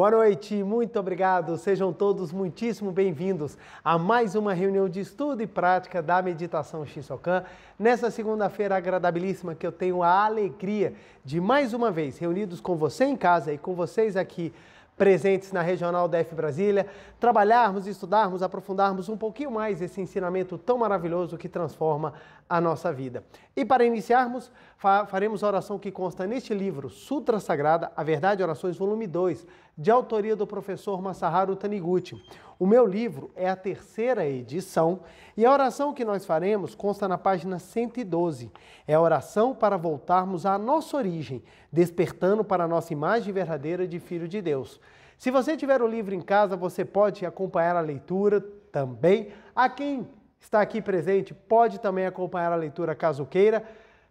Boa noite, muito obrigado. Sejam todos muitíssimo bem-vindos a mais uma reunião de estudo e prática da meditação Shisokan. Nessa segunda-feira agradabilíssima que eu tenho a alegria de mais uma vez reunidos com você em casa e com vocês aqui presentes na Regional DF Brasília, trabalharmos, estudarmos, aprofundarmos um pouquinho mais esse ensinamento tão maravilhoso que transforma a nossa vida. E para iniciarmos, fa faremos a oração que consta neste livro, Sutra Sagrada, A Verdade Orações, volume 2, de autoria do professor Masaharu Taniguchi. O meu livro é a terceira edição e a oração que nós faremos consta na página 112. É a oração para voltarmos à nossa origem, despertando para a nossa imagem verdadeira de Filho de Deus. Se você tiver o livro em casa, você pode acompanhar a leitura também. A quem está aqui presente, pode também acompanhar a leitura caso queira.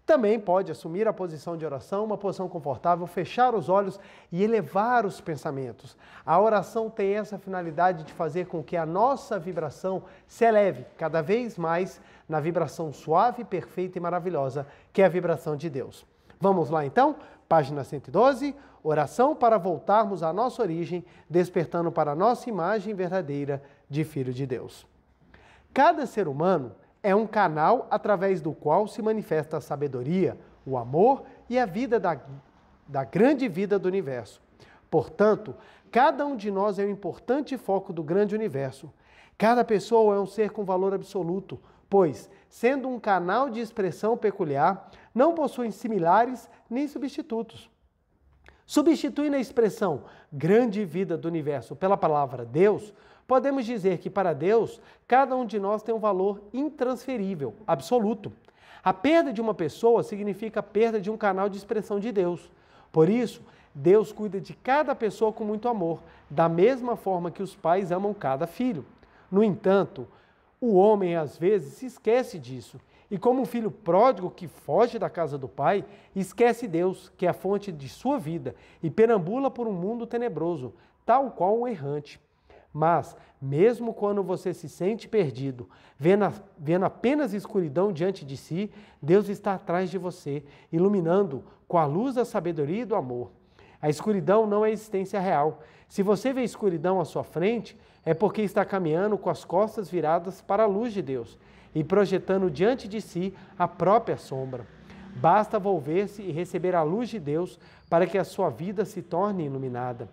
Também pode assumir a posição de oração, uma posição confortável, fechar os olhos e elevar os pensamentos. A oração tem essa finalidade de fazer com que a nossa vibração se eleve cada vez mais na vibração suave, perfeita e maravilhosa, que é a vibração de Deus. Vamos lá então? Página 112, oração para voltarmos à nossa origem, despertando para a nossa imagem verdadeira de Filho de Deus. Cada ser humano é um canal através do qual se manifesta a sabedoria, o amor e a vida da, da grande vida do universo. Portanto, cada um de nós é um importante foco do grande universo. Cada pessoa é um ser com valor absoluto, pois, sendo um canal de expressão peculiar, não possuem similares nem substitutos. Substituindo a expressão grande vida do universo pela palavra Deus, Podemos dizer que para Deus, cada um de nós tem um valor intransferível, absoluto. A perda de uma pessoa significa a perda de um canal de expressão de Deus. Por isso, Deus cuida de cada pessoa com muito amor, da mesma forma que os pais amam cada filho. No entanto, o homem às vezes se esquece disso. E como um filho pródigo que foge da casa do pai, esquece Deus, que é a fonte de sua vida, e perambula por um mundo tenebroso, tal qual um errante. Mas, mesmo quando você se sente perdido, vendo, vendo apenas escuridão diante de si, Deus está atrás de você, iluminando com a luz da sabedoria e do amor. A escuridão não é existência real. Se você vê escuridão à sua frente, é porque está caminhando com as costas viradas para a luz de Deus e projetando diante de si a própria sombra. Basta volver-se e receber a luz de Deus para que a sua vida se torne iluminada.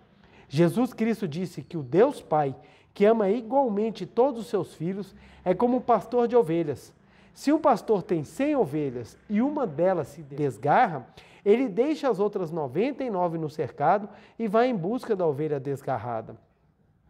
Jesus Cristo disse que o Deus Pai, que ama igualmente todos os seus filhos, é como um pastor de ovelhas. Se um pastor tem 100 ovelhas e uma delas se desgarra, ele deixa as outras 99 no cercado e vai em busca da ovelha desgarrada.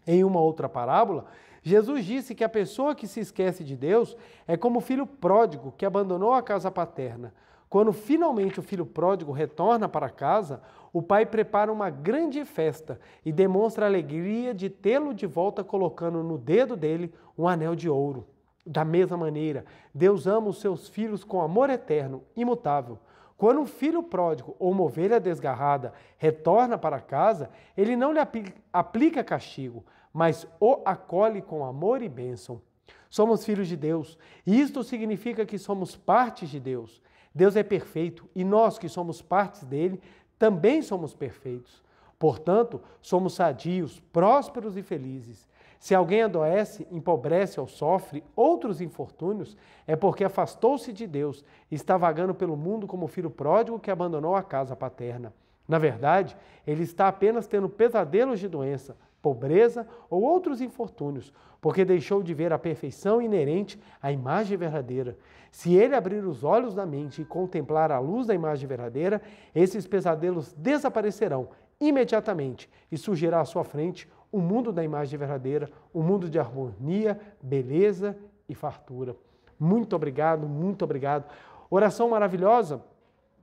Em uma outra parábola, Jesus disse que a pessoa que se esquece de Deus é como o filho pródigo que abandonou a casa paterna. Quando finalmente o filho pródigo retorna para casa, o pai prepara uma grande festa e demonstra a alegria de tê-lo de volta, colocando no dedo dele um anel de ouro. Da mesma maneira, Deus ama os seus filhos com amor eterno, imutável. Quando um filho pródigo ou uma ovelha desgarrada retorna para casa, ele não lhe aplica castigo, mas o acolhe com amor e bênção. Somos filhos de Deus, e isto significa que somos partes de Deus. Deus é perfeito e nós que somos partes dele também somos perfeitos. Portanto, somos sadios, prósperos e felizes. Se alguém adoece, empobrece ou sofre outros infortúnios, é porque afastou-se de Deus e está vagando pelo mundo como filho pródigo que abandonou a casa paterna. Na verdade, ele está apenas tendo pesadelos de doença pobreza ou outros infortúnios, porque deixou de ver a perfeição inerente à imagem verdadeira. Se ele abrir os olhos da mente e contemplar a luz da imagem verdadeira, esses pesadelos desaparecerão imediatamente e surgirá à sua frente o um mundo da imagem verdadeira, um mundo de harmonia, beleza e fartura. Muito obrigado, muito obrigado. Oração maravilhosa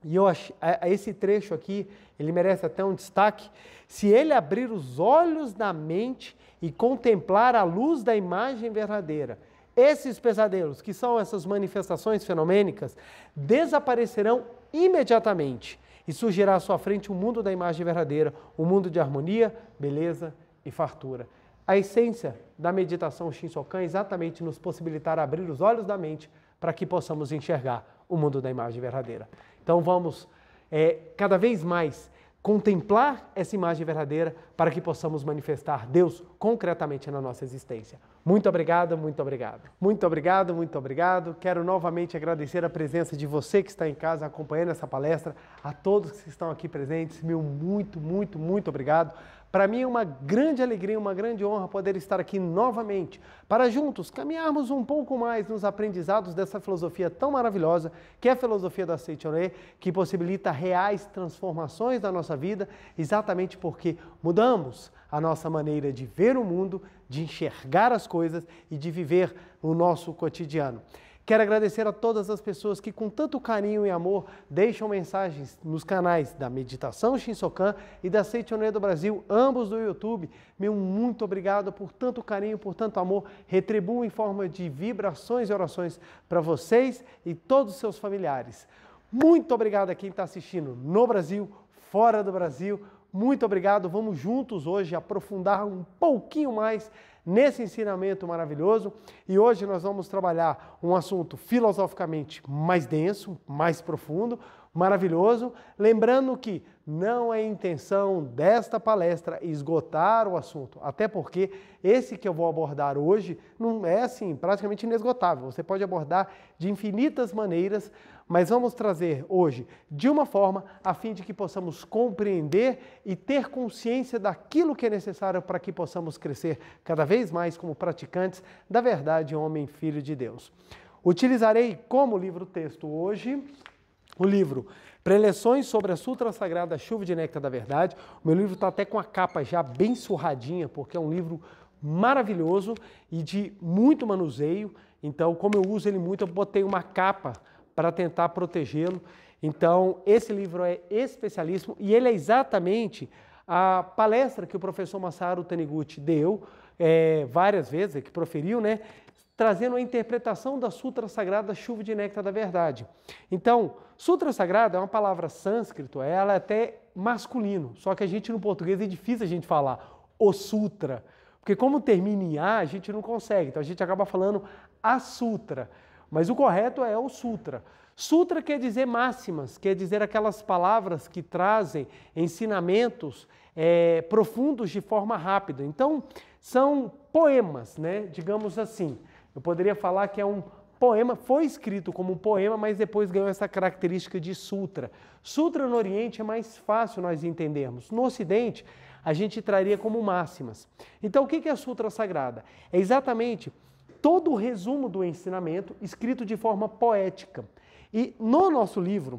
e eu acho a, esse trecho aqui, ele merece até um destaque. Se ele abrir os olhos da mente e contemplar a luz da imagem verdadeira, esses pesadelos, que são essas manifestações fenomênicas, desaparecerão imediatamente e surgirá à sua frente o um mundo da imagem verdadeira, o um mundo de harmonia, beleza e fartura. A essência da meditação Sokan é exatamente nos possibilitar abrir os olhos da mente para que possamos enxergar o mundo da imagem verdadeira. Então vamos é, cada vez mais contemplar essa imagem verdadeira para que possamos manifestar Deus concretamente na nossa existência. Muito obrigado, muito obrigado. Muito obrigado, muito obrigado. Quero novamente agradecer a presença de você que está em casa acompanhando essa palestra, a todos que estão aqui presentes, meu muito, muito, muito obrigado. Para mim é uma grande alegria, uma grande honra poder estar aqui novamente para juntos caminharmos um pouco mais nos aprendizados dessa filosofia tão maravilhosa que é a filosofia da Seitonê, que possibilita reais transformações da nossa vida, exatamente porque mudamos a nossa maneira de ver o mundo, de enxergar as coisas e de viver o nosso cotidiano. Quero agradecer a todas as pessoas que, com tanto carinho e amor, deixam mensagens nos canais da Meditação Shinsokan e da Seitonê do Brasil, ambos do YouTube. Meu muito obrigado por tanto carinho, por tanto amor. Retribuo em forma de vibrações e orações para vocês e todos os seus familiares. Muito obrigado a quem está assistindo no Brasil, fora do Brasil. Muito obrigado. Vamos juntos hoje aprofundar um pouquinho mais nesse ensinamento maravilhoso. E hoje nós vamos trabalhar um assunto filosoficamente mais denso, mais profundo, maravilhoso. Lembrando que não é intenção desta palestra esgotar o assunto, até porque esse que eu vou abordar hoje não é assim, praticamente inesgotável. Você pode abordar de infinitas maneiras mas vamos trazer hoje de uma forma a fim de que possamos compreender e ter consciência daquilo que é necessário para que possamos crescer cada vez mais como praticantes da verdade, homem, filho de Deus. Utilizarei como livro-texto hoje o livro Preleções sobre a Sutra Sagrada Chuva de Néctar da Verdade. O meu livro está até com a capa já bem surradinha, porque é um livro maravilhoso e de muito manuseio. Então, como eu uso ele muito, eu botei uma capa para tentar protegê-lo. Então, esse livro é especialíssimo e ele é exatamente a palestra que o professor Massaro Taniguchi deu é, várias vezes, que proferiu, né, trazendo a interpretação da Sutra Sagrada Chuva de Néctar da Verdade. Então, Sutra Sagrada é uma palavra sânscrito, ela é até masculino, só que a gente no português é difícil a gente falar o Sutra, porque como termina em A, a gente não consegue, então a gente acaba falando a Sutra. Mas o correto é o sutra. Sutra quer dizer máximas, quer dizer aquelas palavras que trazem ensinamentos é, profundos de forma rápida. Então, são poemas, né? digamos assim. Eu poderia falar que é um poema, foi escrito como um poema, mas depois ganhou essa característica de sutra. Sutra no Oriente é mais fácil nós entendermos. No Ocidente, a gente traria como máximas. Então, o que é a sutra sagrada? É exatamente todo o resumo do ensinamento escrito de forma poética. E no nosso livro,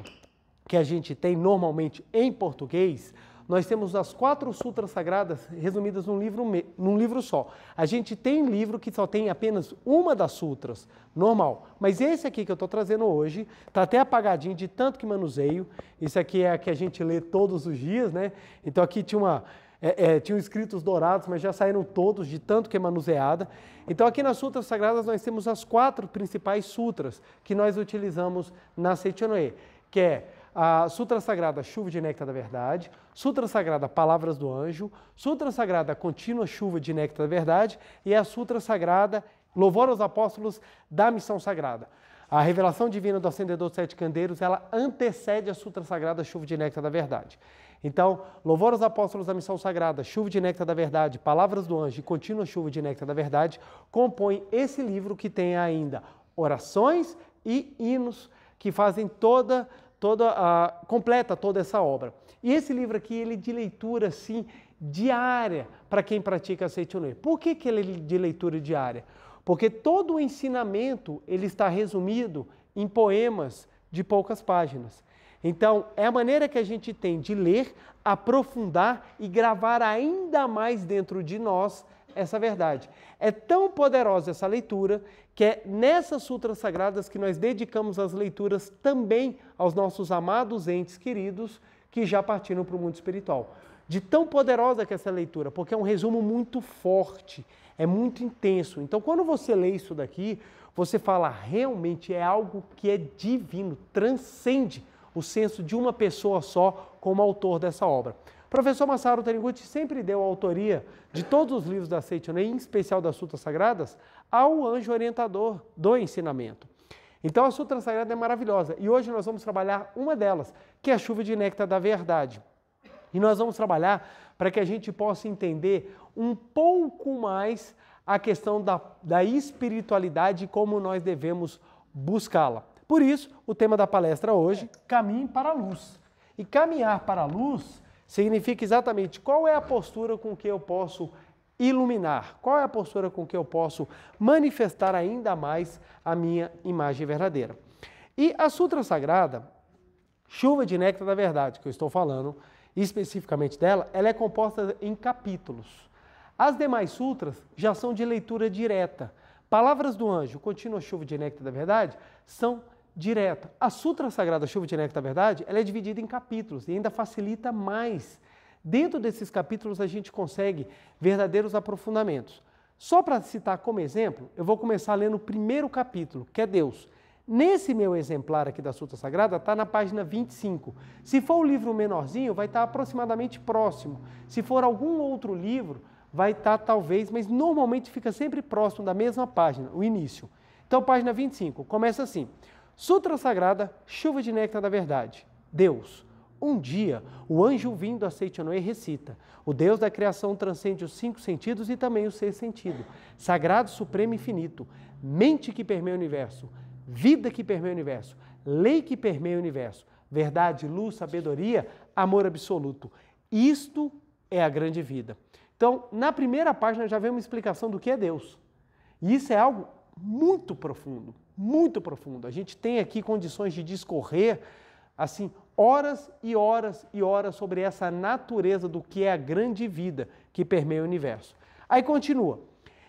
que a gente tem normalmente em português, nós temos as quatro sutras sagradas resumidas num livro, num livro só. A gente tem livro que só tem apenas uma das sutras, normal. Mas esse aqui que eu estou trazendo hoje, está até apagadinho de tanto que manuseio. Isso aqui é a que a gente lê todos os dias, né? Então aqui tinha uma é, é, tinham escritos dourados, mas já saíram todos de tanto que é manuseada. Então, aqui nas Sutras Sagradas, nós temos as quatro principais sutras que nós utilizamos na Seichonoe, que é a Sutra Sagrada Chuva de Néctar da Verdade, Sutra Sagrada Palavras do Anjo, Sutra Sagrada Contínua Chuva de Néctar da Verdade e a Sutra Sagrada Louvor aos Apóstolos da Missão Sagrada. A revelação divina do acendedor dos sete candeiros, ela antecede a Sutra Sagrada Chuva de Néctar da Verdade. Então, louvor aos apóstolos da missão sagrada, chuva de néctar da verdade, palavras do anjo e contínua chuva de néctar da verdade compõem esse livro que tem ainda orações e hinos que fazem toda toda a ah, completa toda essa obra. E esse livro aqui ele é de leitura assim diária para quem pratica a Seitonê. Por que, que ele é de leitura diária? Porque todo o ensinamento ele está resumido em poemas de poucas páginas. Então, é a maneira que a gente tem de ler, aprofundar e gravar ainda mais dentro de nós essa verdade. É tão poderosa essa leitura que é nessas sutras sagradas que nós dedicamos as leituras também aos nossos amados entes queridos que já partiram para o mundo espiritual. De tão poderosa que é essa leitura, porque é um resumo muito forte, é muito intenso. Então, quando você lê isso daqui, você fala realmente é algo que é divino, transcende o senso de uma pessoa só como autor dessa obra. O professor Masaru Taniguchi sempre deu a autoria de todos os livros da Seitonei, em especial das Sutras Sagradas, ao anjo orientador do ensinamento. Então a Sutra Sagrada é maravilhosa e hoje nós vamos trabalhar uma delas, que é a chuva de néctar da verdade. E nós vamos trabalhar para que a gente possa entender um pouco mais a questão da, da espiritualidade e como nós devemos buscá-la. Por isso, o tema da palestra hoje é Caminhe para a Luz. E caminhar para a luz significa exatamente qual é a postura com que eu posso iluminar, qual é a postura com que eu posso manifestar ainda mais a minha imagem verdadeira. E a Sutra Sagrada, Chuva de Néctar da Verdade, que eu estou falando especificamente dela, ela é composta em capítulos. As demais sutras já são de leitura direta. Palavras do anjo, contínua chuva de néctar da verdade, são direta. A Sutra Sagrada Chuva Direta, na verdade, ela é dividida em capítulos e ainda facilita mais. Dentro desses capítulos a gente consegue verdadeiros aprofundamentos. Só para citar como exemplo, eu vou começar lendo o primeiro capítulo, que é Deus. Nesse meu exemplar aqui da Sutra Sagrada está na página 25. Se for o livro menorzinho, vai estar tá aproximadamente próximo. Se for algum outro livro, vai estar tá, talvez, mas normalmente fica sempre próximo da mesma página, o início. Então, página 25, começa assim. Sutra Sagrada, chuva de néctar da verdade. Deus. Um dia, o anjo vindo a Seitianoe recita: O Deus da criação transcende os cinco sentidos e também o seis sentido. Sagrado, supremo e infinito. Mente que permeia o universo. Vida que permeia o universo. Lei que permeia o universo. Verdade, luz, sabedoria, amor absoluto. Isto é a grande vida. Então, na primeira página já vem uma explicação do que é Deus. E isso é algo muito profundo muito profundo. A gente tem aqui condições de discorrer assim horas e horas e horas sobre essa natureza do que é a grande vida que permeia o universo. Aí continua.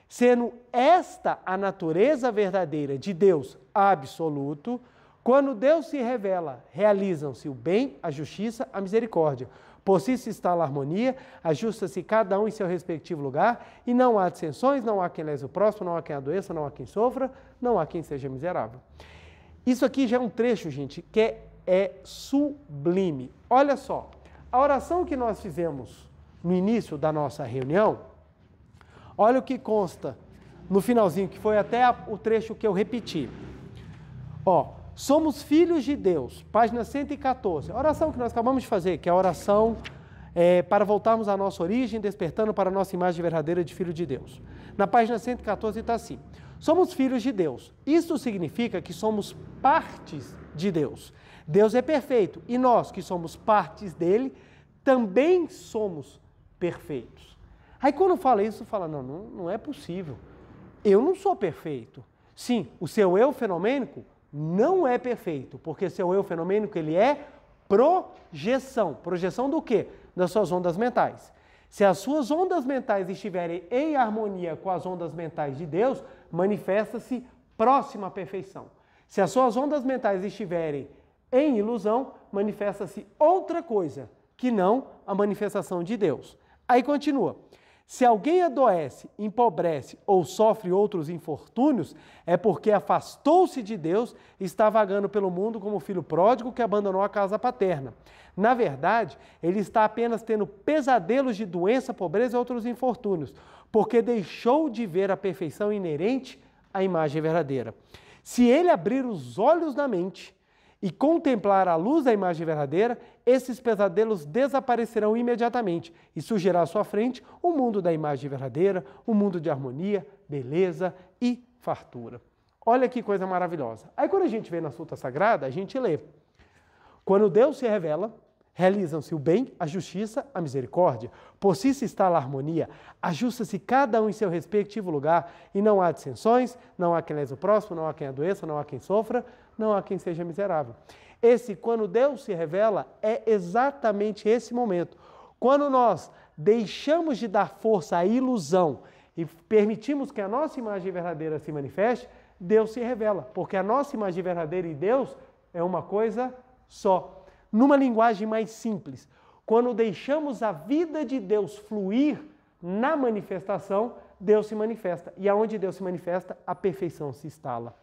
Sendo esta a natureza verdadeira de Deus absoluto, quando Deus se revela, realizam-se o bem, a justiça, a misericórdia. Por si se instala a harmonia, ajusta-se cada um em seu respectivo lugar, e não há dissensões, não há quem lese o próximo, não há quem adoeça, não há quem sofra, não há quem seja miserável. Isso aqui já é um trecho, gente, que é, é sublime. Olha só, a oração que nós fizemos no início da nossa reunião, olha o que consta no finalzinho, que foi até a, o trecho que eu repeti. Ó, Somos filhos de Deus, página 114. A oração que nós acabamos de fazer, que é a oração é, para voltarmos à nossa origem, despertando para a nossa imagem verdadeira de filho de Deus. Na página 114 está assim: Somos filhos de Deus. Isso significa que somos partes de Deus. Deus é perfeito e nós, que somos partes dele, também somos perfeitos. Aí quando fala isso, fala: não, não, não é possível. Eu não sou perfeito. Sim, o seu eu fenomênico não é perfeito, porque seu é eu fenomênico ele é projeção. Projeção do quê? Das suas ondas mentais. Se as suas ondas mentais estiverem em harmonia com as ondas mentais de Deus, manifesta-se próxima à perfeição. Se as suas ondas mentais estiverem em ilusão, manifesta-se outra coisa que não a manifestação de Deus. Aí continua. Se alguém adoece, empobrece ou sofre outros infortúnios, é porque afastou-se de Deus e está vagando pelo mundo como filho pródigo que abandonou a casa paterna. Na verdade, ele está apenas tendo pesadelos de doença, pobreza e outros infortúnios, porque deixou de ver a perfeição inerente à imagem verdadeira. Se ele abrir os olhos da mente e contemplar a luz da imagem verdadeira, esses pesadelos desaparecerão imediatamente e surgirá à sua frente o um mundo da imagem verdadeira, um mundo de harmonia, beleza e fartura. Olha que coisa maravilhosa. Aí quando a gente vê na Suta Sagrada, a gente lê. Quando Deus se revela, realizam-se o bem, a justiça, a misericórdia. Por si se instala a harmonia, ajusta-se cada um em seu respectivo lugar, e não há dissensões, não há quem lese o próximo, não há quem adoeça, não há quem sofra, não há quem seja miserável. Esse quando Deus se revela é exatamente esse momento. Quando nós deixamos de dar força à ilusão e permitimos que a nossa imagem verdadeira se manifeste, Deus se revela, porque a nossa imagem verdadeira e Deus é uma coisa só. Numa linguagem mais simples, quando deixamos a vida de Deus fluir na manifestação, Deus se manifesta. E aonde Deus se manifesta, a perfeição se instala.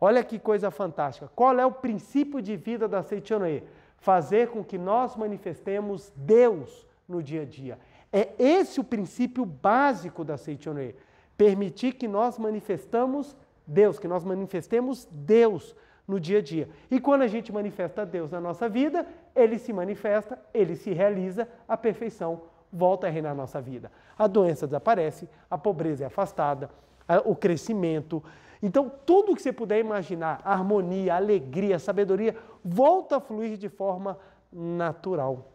Olha que coisa fantástica. Qual é o princípio de vida da Seitianoe? Fazer com que nós manifestemos Deus no dia a dia. É esse o princípio básico da Seitianoe. Permitir que nós manifestamos Deus, que nós manifestemos Deus no dia a dia. E quando a gente manifesta Deus na nossa vida, ele se manifesta, ele se realiza, a perfeição volta a reinar a nossa vida. A doença desaparece, a pobreza é afastada, o crescimento, então, tudo que você puder imaginar, harmonia, alegria, sabedoria, volta a fluir de forma natural.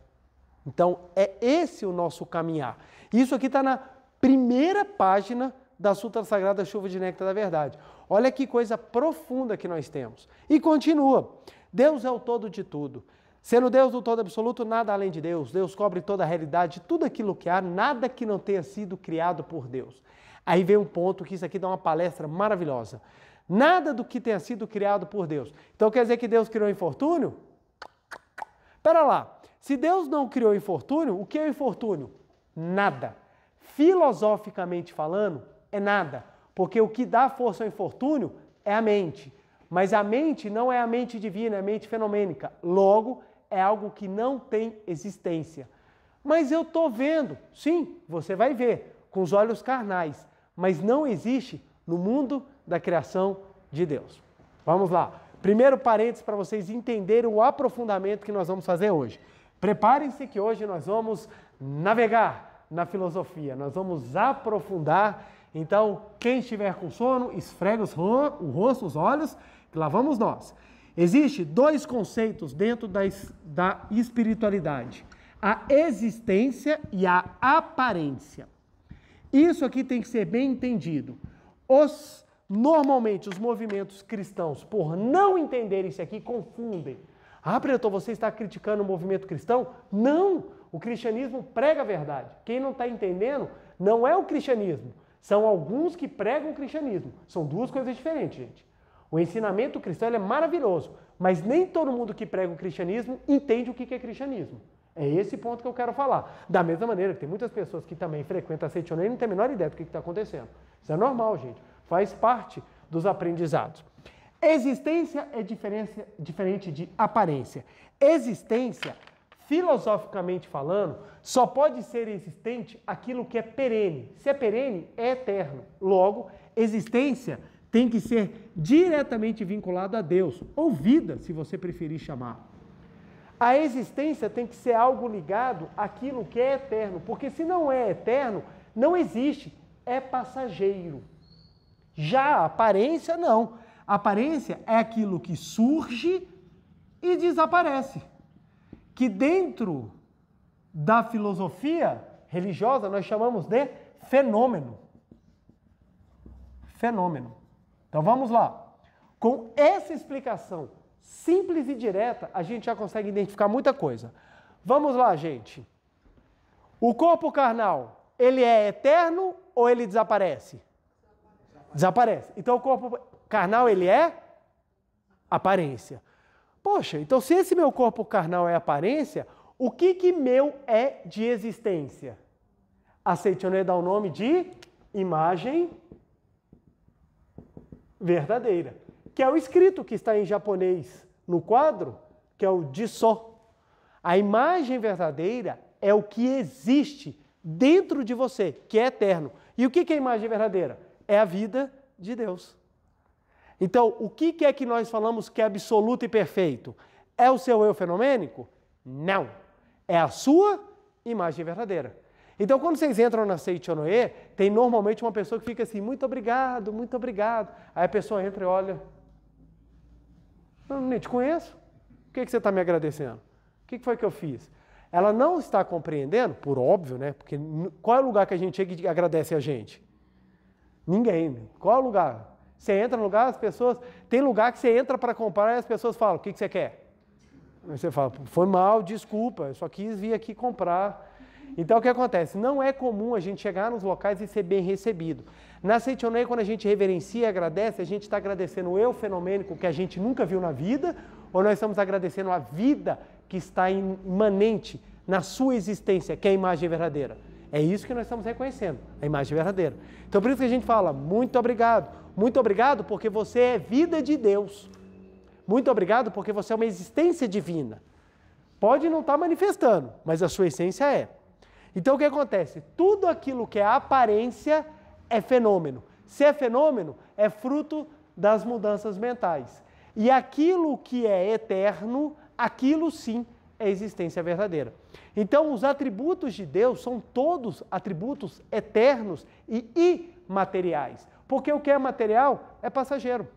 Então, é esse o nosso caminhar. Isso aqui está na primeira página da Sutra Sagrada Chuva de Néctar da Verdade. Olha que coisa profunda que nós temos. E continua. Deus é o todo de tudo. Sendo Deus o todo absoluto, nada além de Deus. Deus cobre toda a realidade, tudo aquilo que há, nada que não tenha sido criado por Deus. Aí vem um ponto que isso aqui dá uma palestra maravilhosa. Nada do que tenha sido criado por Deus. Então quer dizer que Deus criou infortúnio? Pera lá. Se Deus não criou infortúnio, o que é infortúnio? Nada. Filosoficamente falando, é nada. Porque o que dá força ao infortúnio é a mente. Mas a mente não é a mente divina, é a mente fenomênica. Logo, é algo que não tem existência. Mas eu estou vendo. Sim, você vai ver, com os olhos carnais mas não existe no mundo da criação de Deus. Vamos lá. Primeiro parênteses para vocês entenderem o aprofundamento que nós vamos fazer hoje. Preparem-se que hoje nós vamos navegar na filosofia, nós vamos aprofundar. Então, quem estiver com sono, esfrega o rosto, os olhos, que lá vamos nós. Existem dois conceitos dentro da, da espiritualidade: a existência e a aparência. Isso aqui tem que ser bem entendido. Os normalmente os movimentos cristãos, por não entenderem isso aqui, confundem. Ah, pretor, você está criticando o movimento cristão? Não! O cristianismo prega a verdade. Quem não está entendendo não é o cristianismo. São alguns que pregam o cristianismo. São duas coisas diferentes, gente. O ensinamento cristão é maravilhoso, mas nem todo mundo que prega o cristianismo entende o que é cristianismo. É esse ponto que eu quero falar. Da mesma maneira que tem muitas pessoas que também frequentam a cetioneira e não tem a menor ideia do que está acontecendo. Isso é normal, gente. Faz parte dos aprendizados. Existência é diferente de aparência. Existência, filosoficamente falando, só pode ser existente aquilo que é perene. Se é perene, é eterno. Logo, existência tem que ser diretamente vinculada a Deus, ou vida, se você preferir chamar. A existência tem que ser algo ligado àquilo que é eterno, porque se não é eterno, não existe, é passageiro. Já a aparência, não. A aparência é aquilo que surge e desaparece. Que dentro da filosofia religiosa nós chamamos de fenômeno. Fenômeno. Então vamos lá. Com essa explicação simples e direta, a gente já consegue identificar muita coisa. Vamos lá, gente. O corpo carnal, ele é eterno ou ele desaparece? Desaparece. desaparece. Então o corpo carnal, ele é aparência. Poxa, então se esse meu corpo carnal é aparência, o que que meu é de existência? Aceitionei é dar o nome de imagem verdadeira que é o escrito que está em japonês no quadro, que é o jiso. A imagem verdadeira é o que existe dentro de você, que é eterno. E o que é a imagem verdadeira? É a vida de Deus. Então, o que é que nós falamos que é absoluto e perfeito? É o seu eu fenomênico? Não. É a sua imagem verdadeira. Então, quando vocês entram na Seichonoe, tem normalmente uma pessoa que fica assim, muito obrigado, muito obrigado. Aí a pessoa entra e olha, eu nem te conheço. Por que, que você está me agradecendo? O que, que foi que eu fiz? Ela não está compreendendo, por óbvio, né? Porque qual é o lugar que a gente chega e agradece a gente? Ninguém. Né? Qual é o lugar? Você entra no lugar, as pessoas. Tem lugar que você entra para comprar e as pessoas falam: o que, que você quer? Aí você fala: foi mal, desculpa, eu só quis vir aqui comprar. Então o que acontece? Não é comum a gente chegar nos locais e ser bem recebido. Na Seitonê, quando a gente reverencia e agradece, a gente está agradecendo eu fenomênico que a gente nunca viu na vida, ou nós estamos agradecendo a vida que está imanente na sua existência, que é a imagem verdadeira. É isso que nós estamos reconhecendo, a imagem verdadeira. Então por isso que a gente fala, muito obrigado. Muito obrigado porque você é vida de Deus. Muito obrigado porque você é uma existência divina. Pode não estar tá manifestando, mas a sua essência é. Então o que acontece? Tudo aquilo que é aparência é fenômeno. Se é fenômeno, é fruto das mudanças mentais. E aquilo que é eterno, aquilo sim é existência verdadeira. Então, os atributos de Deus são todos atributos eternos e imateriais. Porque o que é material é passageiro.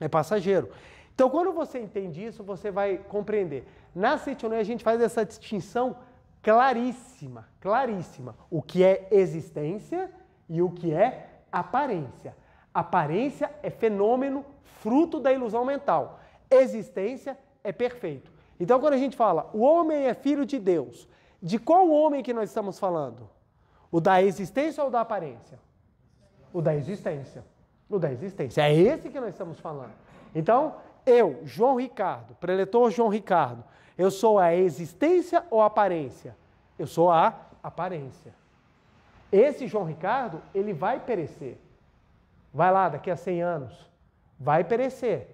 É passageiro. Então, quando você entende isso, você vai compreender. Na Setionei, a gente faz essa distinção claríssima, claríssima, o que é existência e o que é aparência. Aparência é fenômeno fruto da ilusão mental. Existência é perfeito. Então, quando a gente fala o homem é filho de Deus, de qual homem que nós estamos falando? O da existência ou da aparência? O da existência. O da existência. É esse que nós estamos falando. Então, eu, João Ricardo, preletor João Ricardo, eu sou a existência ou a aparência? Eu sou a aparência. Esse João Ricardo, ele vai perecer. Vai lá, daqui a 100 anos. Vai perecer.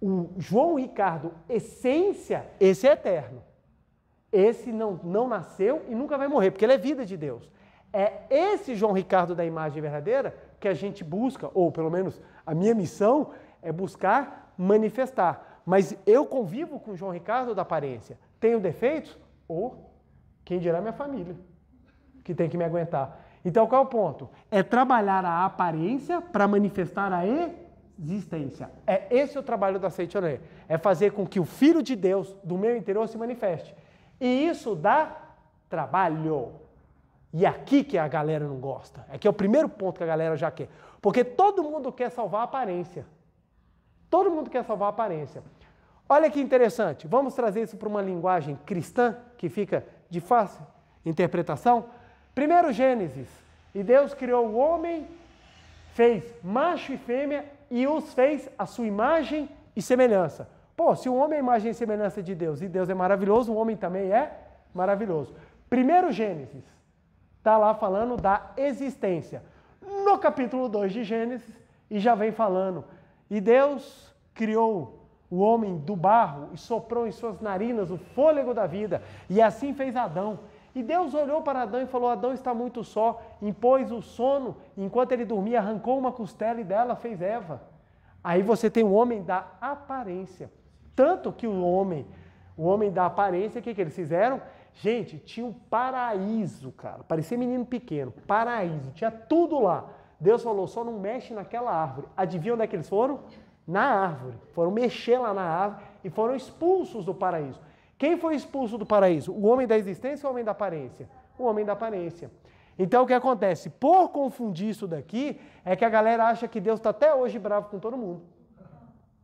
O João Ricardo, essência, esse é eterno. Esse não, não nasceu e nunca vai morrer, porque ele é vida de Deus. É esse João Ricardo da imagem verdadeira que a gente busca, ou pelo menos a minha missão é buscar manifestar mas eu convivo com o João Ricardo da aparência. Tenho defeitos? Ou quem dirá minha família, que tem que me aguentar. Então qual é o ponto? É trabalhar a aparência para manifestar a existência. É esse o trabalho da Seitonê. É fazer com que o Filho de Deus do meu interior se manifeste. E isso dá trabalho. E é aqui que a galera não gosta. É que é o primeiro ponto que a galera já quer. Porque todo mundo quer salvar a aparência. Todo mundo quer salvar a aparência. Olha que interessante, vamos trazer isso para uma linguagem cristã que fica de fácil interpretação? Primeiro Gênesis, e Deus criou o homem, fez macho e fêmea e os fez a sua imagem e semelhança. Pô, se o homem é imagem e semelhança de Deus e Deus é maravilhoso, o homem também é maravilhoso. Primeiro Gênesis, está lá falando da existência. No capítulo 2 de Gênesis, e já vem falando, e Deus criou o homem do barro e soprou em suas narinas o fôlego da vida. E assim fez Adão. E Deus olhou para Adão e falou: Adão está muito só. Impôs o sono, enquanto ele dormia, arrancou uma costela e dela fez Eva. Aí você tem o homem da aparência. Tanto que o homem, o homem da aparência, o que, que eles fizeram? Gente, tinha um paraíso, cara. Parecia menino pequeno. Paraíso. Tinha tudo lá. Deus falou: só não mexe naquela árvore. Adivinha onde é que eles foram? na árvore, foram mexer lá na árvore e foram expulsos do paraíso. Quem foi expulso do paraíso? O homem da existência ou o homem da aparência? O homem da aparência. Então o que acontece? Por confundir isso daqui, é que a galera acha que Deus está até hoje bravo com todo mundo.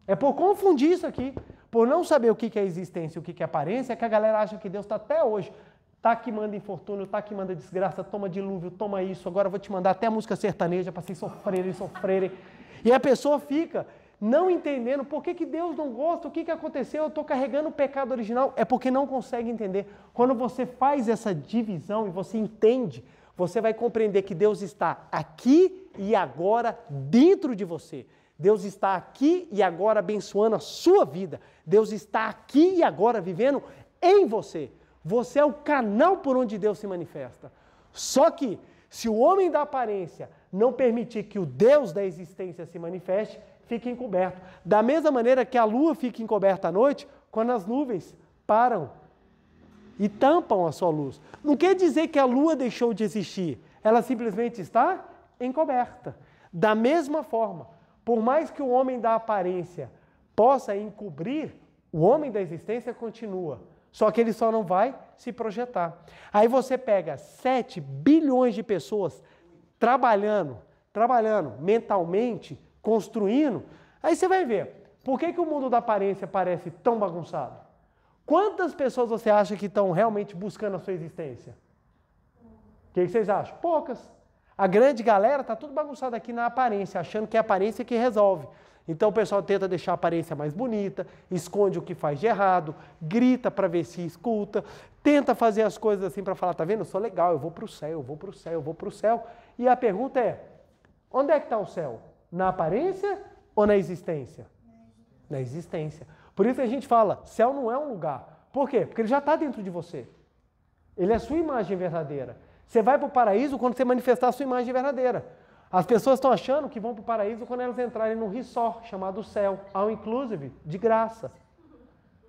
É por confundir isso aqui, por não saber o que é existência e o que é aparência, é que a galera acha que Deus está até hoje. Tá que manda infortúnio, tá que manda desgraça, toma dilúvio, toma isso, agora eu vou te mandar até música sertaneja para vocês sofrerem, sofrerem. E a pessoa fica não entendendo por que, que Deus não gosta, o que, que aconteceu, eu estou carregando o pecado original, é porque não consegue entender. Quando você faz essa divisão e você entende, você vai compreender que Deus está aqui e agora dentro de você. Deus está aqui e agora abençoando a sua vida. Deus está aqui e agora vivendo em você. Você é o canal por onde Deus se manifesta. Só que, se o homem da aparência não permitir que o Deus da existência se manifeste, fica encoberto. Da mesma maneira que a lua fica encoberta à noite, quando as nuvens param e tampam a sua luz. Não quer dizer que a lua deixou de existir, ela simplesmente está encoberta. Da mesma forma, por mais que o homem da aparência possa encobrir, o homem da existência continua. Só que ele só não vai se projetar. Aí você pega 7 bilhões de pessoas trabalhando, trabalhando mentalmente, construindo, aí você vai ver por que, que o mundo da aparência parece tão bagunçado. Quantas pessoas você acha que estão realmente buscando a sua existência? O que, que vocês acham? Poucas. A grande galera está tudo bagunçado aqui na aparência, achando que é a aparência que resolve. Então o pessoal tenta deixar a aparência mais bonita, esconde o que faz de errado, grita para ver se escuta, tenta fazer as coisas assim para falar, tá vendo? Eu sou legal, eu vou para o céu, eu vou para o céu, eu vou para o céu. E a pergunta é, onde é que está o céu? Na aparência ou na existência? Na existência. Por isso a gente fala, céu não é um lugar. Por quê? Porque ele já está dentro de você. Ele é a sua imagem verdadeira. Você vai para o paraíso quando você manifestar a sua imagem verdadeira. As pessoas estão achando que vão para o paraíso quando elas entrarem num resort chamado céu, ao inclusive, de graça.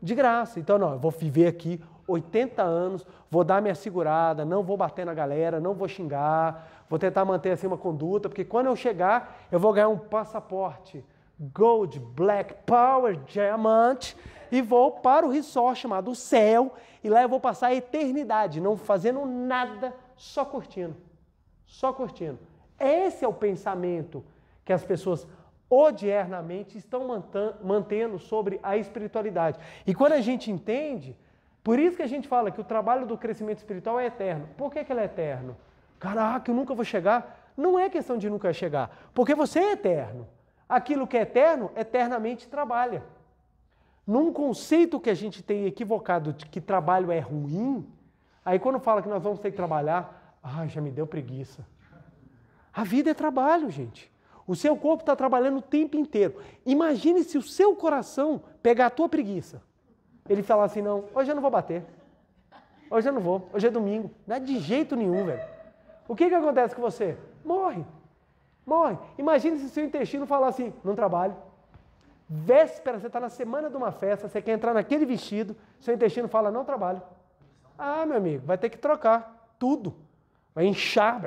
De graça. Então, não, eu vou viver aqui 80 anos, vou dar minha segurada, não vou bater na galera, não vou xingar, Vou tentar manter assim uma conduta, porque quando eu chegar, eu vou ganhar um passaporte Gold, Black, Power, Diamante e vou para o resort chamado Céu e lá eu vou passar a eternidade, não fazendo nada, só curtindo. Só curtindo. Esse é o pensamento que as pessoas odiernamente estão mantendo sobre a espiritualidade. E quando a gente entende, por isso que a gente fala que o trabalho do crescimento espiritual é eterno. Por que, que ele é eterno? Caraca, eu nunca vou chegar. Não é questão de nunca chegar, porque você é eterno. Aquilo que é eterno, eternamente trabalha. Num conceito que a gente tem equivocado de que trabalho é ruim, aí quando fala que nós vamos ter que trabalhar, ah, já me deu preguiça. A vida é trabalho, gente. O seu corpo está trabalhando o tempo inteiro. Imagine se o seu coração pegar a tua preguiça. Ele falar assim, não, hoje eu não vou bater. Hoje eu não vou, hoje é domingo. Não é de jeito nenhum, velho o que, que acontece com você? Morre. Morre. Imagina se seu intestino falar assim: não trabalho. Véspera, você está na semana de uma festa, você quer entrar naquele vestido, seu intestino fala: não trabalho. Ah, meu amigo, vai ter que trocar tudo. Vai inchar.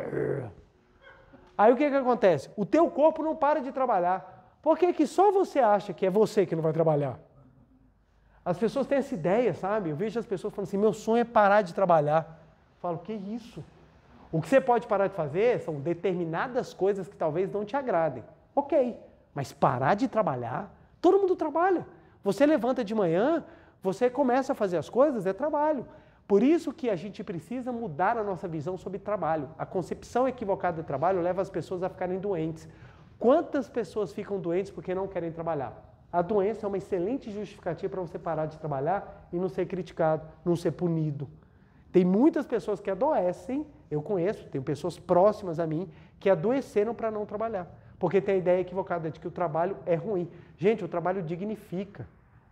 Aí o que, que acontece? O teu corpo não para de trabalhar. Por que, que só você acha que é você que não vai trabalhar? As pessoas têm essa ideia, sabe? Eu vejo as pessoas falando assim: meu sonho é parar de trabalhar. Eu falo, que isso? O que você pode parar de fazer são determinadas coisas que talvez não te agradem. Ok, mas parar de trabalhar, todo mundo trabalha. Você levanta de manhã, você começa a fazer as coisas, é trabalho. Por isso que a gente precisa mudar a nossa visão sobre trabalho. A concepção equivocada do trabalho leva as pessoas a ficarem doentes. Quantas pessoas ficam doentes porque não querem trabalhar? A doença é uma excelente justificativa para você parar de trabalhar e não ser criticado, não ser punido. Tem muitas pessoas que adoecem eu conheço, tenho pessoas próximas a mim que adoeceram para não trabalhar, porque tem a ideia equivocada de que o trabalho é ruim. Gente, o trabalho dignifica.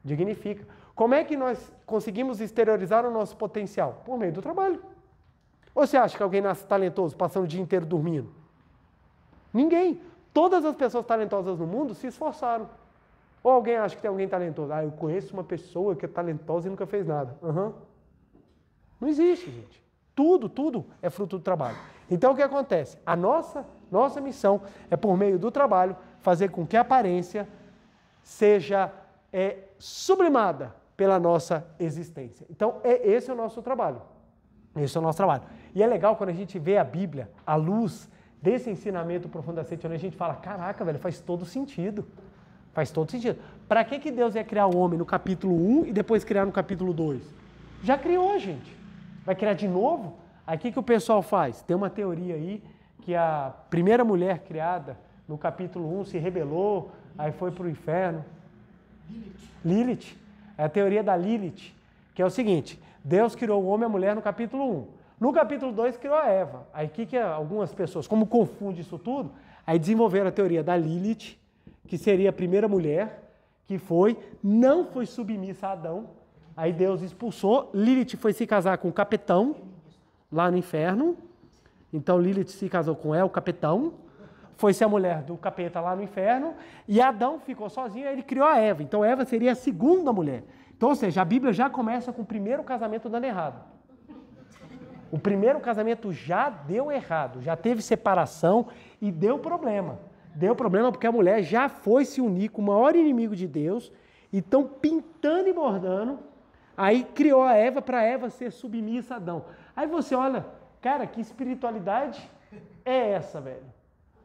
Dignifica. Como é que nós conseguimos exteriorizar o nosso potencial? Por meio do trabalho. Ou você acha que alguém nasce talentoso passando o dia inteiro dormindo? Ninguém. Todas as pessoas talentosas no mundo se esforçaram. Ou alguém acha que tem alguém talentoso? Ah, eu conheço uma pessoa que é talentosa e nunca fez nada. Uhum. Não existe, gente. Tudo, tudo é fruto do trabalho. Então o que acontece? A nossa, nossa missão é por meio do trabalho fazer com que a aparência seja é, sublimada pela nossa existência. Então é esse é o nosso trabalho. Esse é o nosso trabalho. E é legal quando a gente vê a Bíblia a luz desse ensinamento profundo da onde a gente fala, caraca, velho, faz todo sentido. Faz todo sentido. Para que, que Deus ia criar o homem no capítulo 1 e depois criar no capítulo 2? Já criou, gente. Vai criar de novo? Aí o que, que o pessoal faz? Tem uma teoria aí que a primeira mulher criada no capítulo 1 se rebelou, aí foi para o inferno. Lilith. Lilith. É a teoria da Lilith, que é o seguinte: Deus criou o homem e a mulher no capítulo 1. No capítulo 2 criou a Eva. Aí que, que algumas pessoas, como confunde isso tudo, aí desenvolveram a teoria da Lilith, que seria a primeira mulher que foi, não foi submissa a Adão, Aí Deus expulsou. Lilith foi se casar com o Capetão lá no inferno. Então Lilith se casou com El, o Capetão, Foi ser a mulher do capeta lá no inferno. E Adão ficou sozinho, ele criou a Eva. Então Eva seria a segunda mulher. Então, ou seja, a Bíblia já começa com o primeiro casamento dando errado. O primeiro casamento já deu errado, já teve separação e deu problema. Deu problema porque a mulher já foi se unir com o maior inimigo de Deus e estão pintando e bordando Aí criou a Eva para Eva ser submissa a Adão. Aí você olha, cara, que espiritualidade é essa, velho?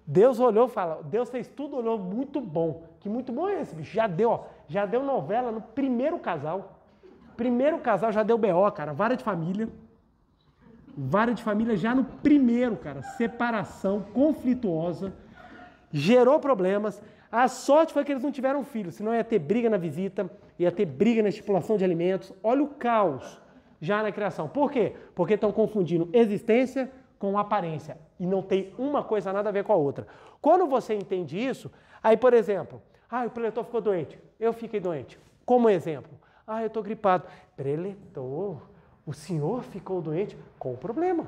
Deus olhou e fala, Deus fez tudo, olhou muito bom. Que muito bom é esse, bicho. Já deu, ó, já deu novela no primeiro casal. Primeiro casal já deu BO, cara, vara de família. Vara de família já no primeiro, cara, separação conflituosa. Gerou problemas. A sorte foi que eles não tiveram filho, senão ia ter briga na visita ia ter briga na estipulação de alimentos. Olha o caos já na criação. Por quê? Porque estão confundindo existência com aparência e não tem uma coisa nada a ver com a outra. Quando você entende isso, aí, por exemplo, ah, o preletor ficou doente, eu fiquei doente. Como exemplo, ah, eu estou gripado. Preletor, o senhor ficou doente com problema.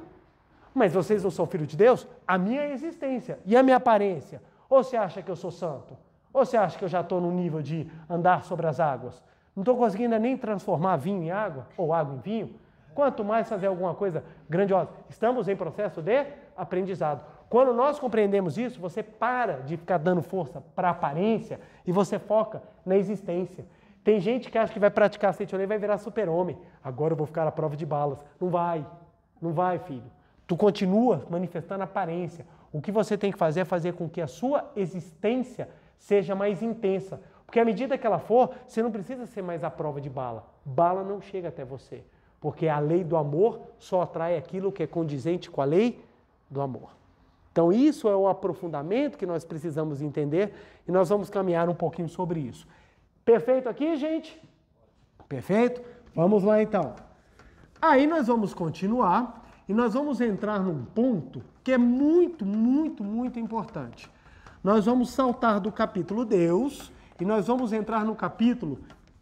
Mas vocês não são filhos de Deus? A minha existência e a minha aparência. Ou você acha que eu sou santo? Ou você acha que eu já estou no nível de andar sobre as águas? Não estou conseguindo nem transformar vinho em água, ou água em vinho. Quanto mais fazer alguma coisa grandiosa. Estamos em processo de aprendizado. Quando nós compreendemos isso, você para de ficar dando força para a aparência e você foca na existência. Tem gente que acha que vai praticar sete e vai virar super-homem. Agora eu vou ficar à prova de balas. Não vai. Não vai, filho. Tu continua manifestando aparência. O que você tem que fazer é fazer com que a sua existência seja mais intensa. Porque à medida que ela for, você não precisa ser mais a prova de bala. Bala não chega até você. Porque a lei do amor só atrai aquilo que é condizente com a lei do amor. Então, isso é o aprofundamento que nós precisamos entender e nós vamos caminhar um pouquinho sobre isso. Perfeito aqui, gente? Perfeito? Vamos lá então. Aí nós vamos continuar e nós vamos entrar num ponto que é muito, muito, muito importante. Nós vamos saltar do capítulo Deus e nós vamos entrar no capítulo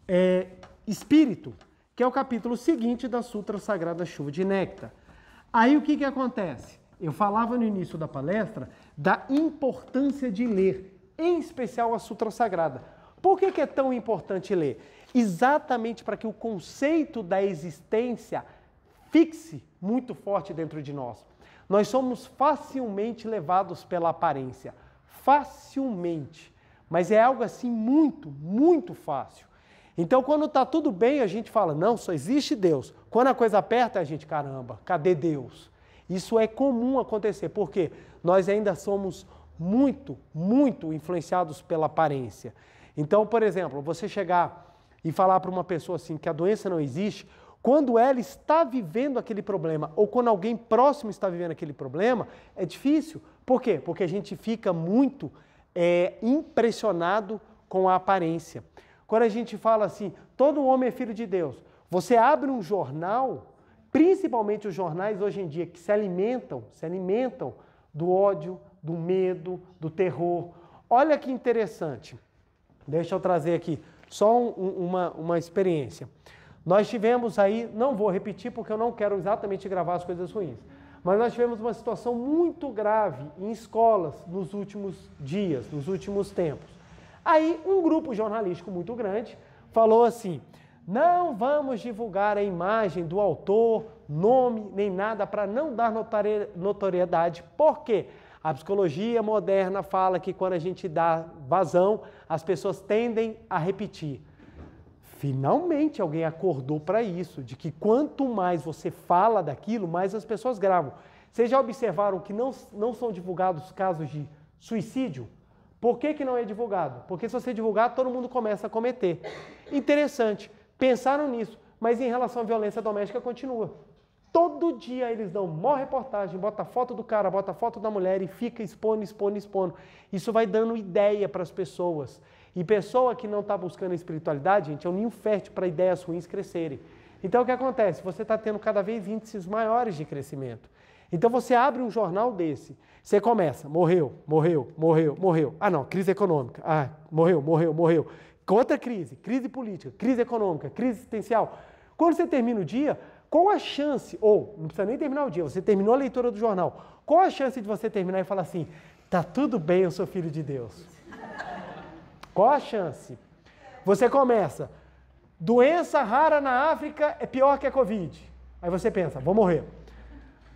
é, Espírito, que é o capítulo seguinte da Sutra Sagrada Chuva de Néctar. Aí o que, que acontece? Eu falava no início da palestra da importância de ler, em especial a Sutra Sagrada. Por que, que é tão importante ler? Exatamente para que o conceito da existência fixe muito forte dentro de nós. Nós somos facilmente levados pela aparência facilmente. Mas é algo assim muito, muito fácil. Então, quando está tudo bem, a gente fala, não, só existe Deus. Quando a coisa aperta, a gente, caramba, cadê Deus? Isso é comum acontecer, porque nós ainda somos muito, muito influenciados pela aparência. Então, por exemplo, você chegar e falar para uma pessoa assim que a doença não existe, quando ela está vivendo aquele problema ou quando alguém próximo está vivendo aquele problema, é difícil. Por quê? Porque a gente fica muito é, impressionado com a aparência. Quando a gente fala assim, todo homem é filho de Deus, você abre um jornal, principalmente os jornais hoje em dia que se alimentam, se alimentam do ódio, do medo, do terror. Olha que interessante. Deixa eu trazer aqui só um, uma, uma experiência. Nós tivemos aí, não vou repetir porque eu não quero exatamente gravar as coisas ruins, mas nós tivemos uma situação muito grave em escolas nos últimos dias, nos últimos tempos. Aí um grupo jornalístico muito grande falou assim: não vamos divulgar a imagem do autor, nome, nem nada para não dar notoriedade, porque a psicologia moderna fala que quando a gente dá vazão, as pessoas tendem a repetir. Finalmente alguém acordou para isso, de que quanto mais você fala daquilo, mais as pessoas gravam. Vocês já observaram que não, não são divulgados casos de suicídio? Por que, que não é divulgado? Porque se você divulgar, todo mundo começa a cometer. Interessante, pensaram nisso, mas em relação à violência doméstica continua. Todo dia eles dão mó reportagem, bota foto do cara, bota foto da mulher e fica expondo, expondo, expondo. Isso vai dando ideia para as pessoas. E pessoa que não está buscando a espiritualidade, gente, é um ninho fértil para ideias ruins crescerem. Então o que acontece? Você está tendo cada vez índices maiores de crescimento. Então você abre um jornal desse, você começa, morreu, morreu, morreu, morreu. Ah não, crise econômica. Ah, morreu, morreu, morreu. Outra crise, crise política, crise econômica, crise existencial. Quando você termina o dia, qual a chance, ou não precisa nem terminar o dia, você terminou a leitura do jornal, qual a chance de você terminar e falar assim, tá tudo bem, eu sou filho de Deus? Qual a chance? Você começa. Doença rara na África é pior que a Covid. Aí você pensa, vou morrer.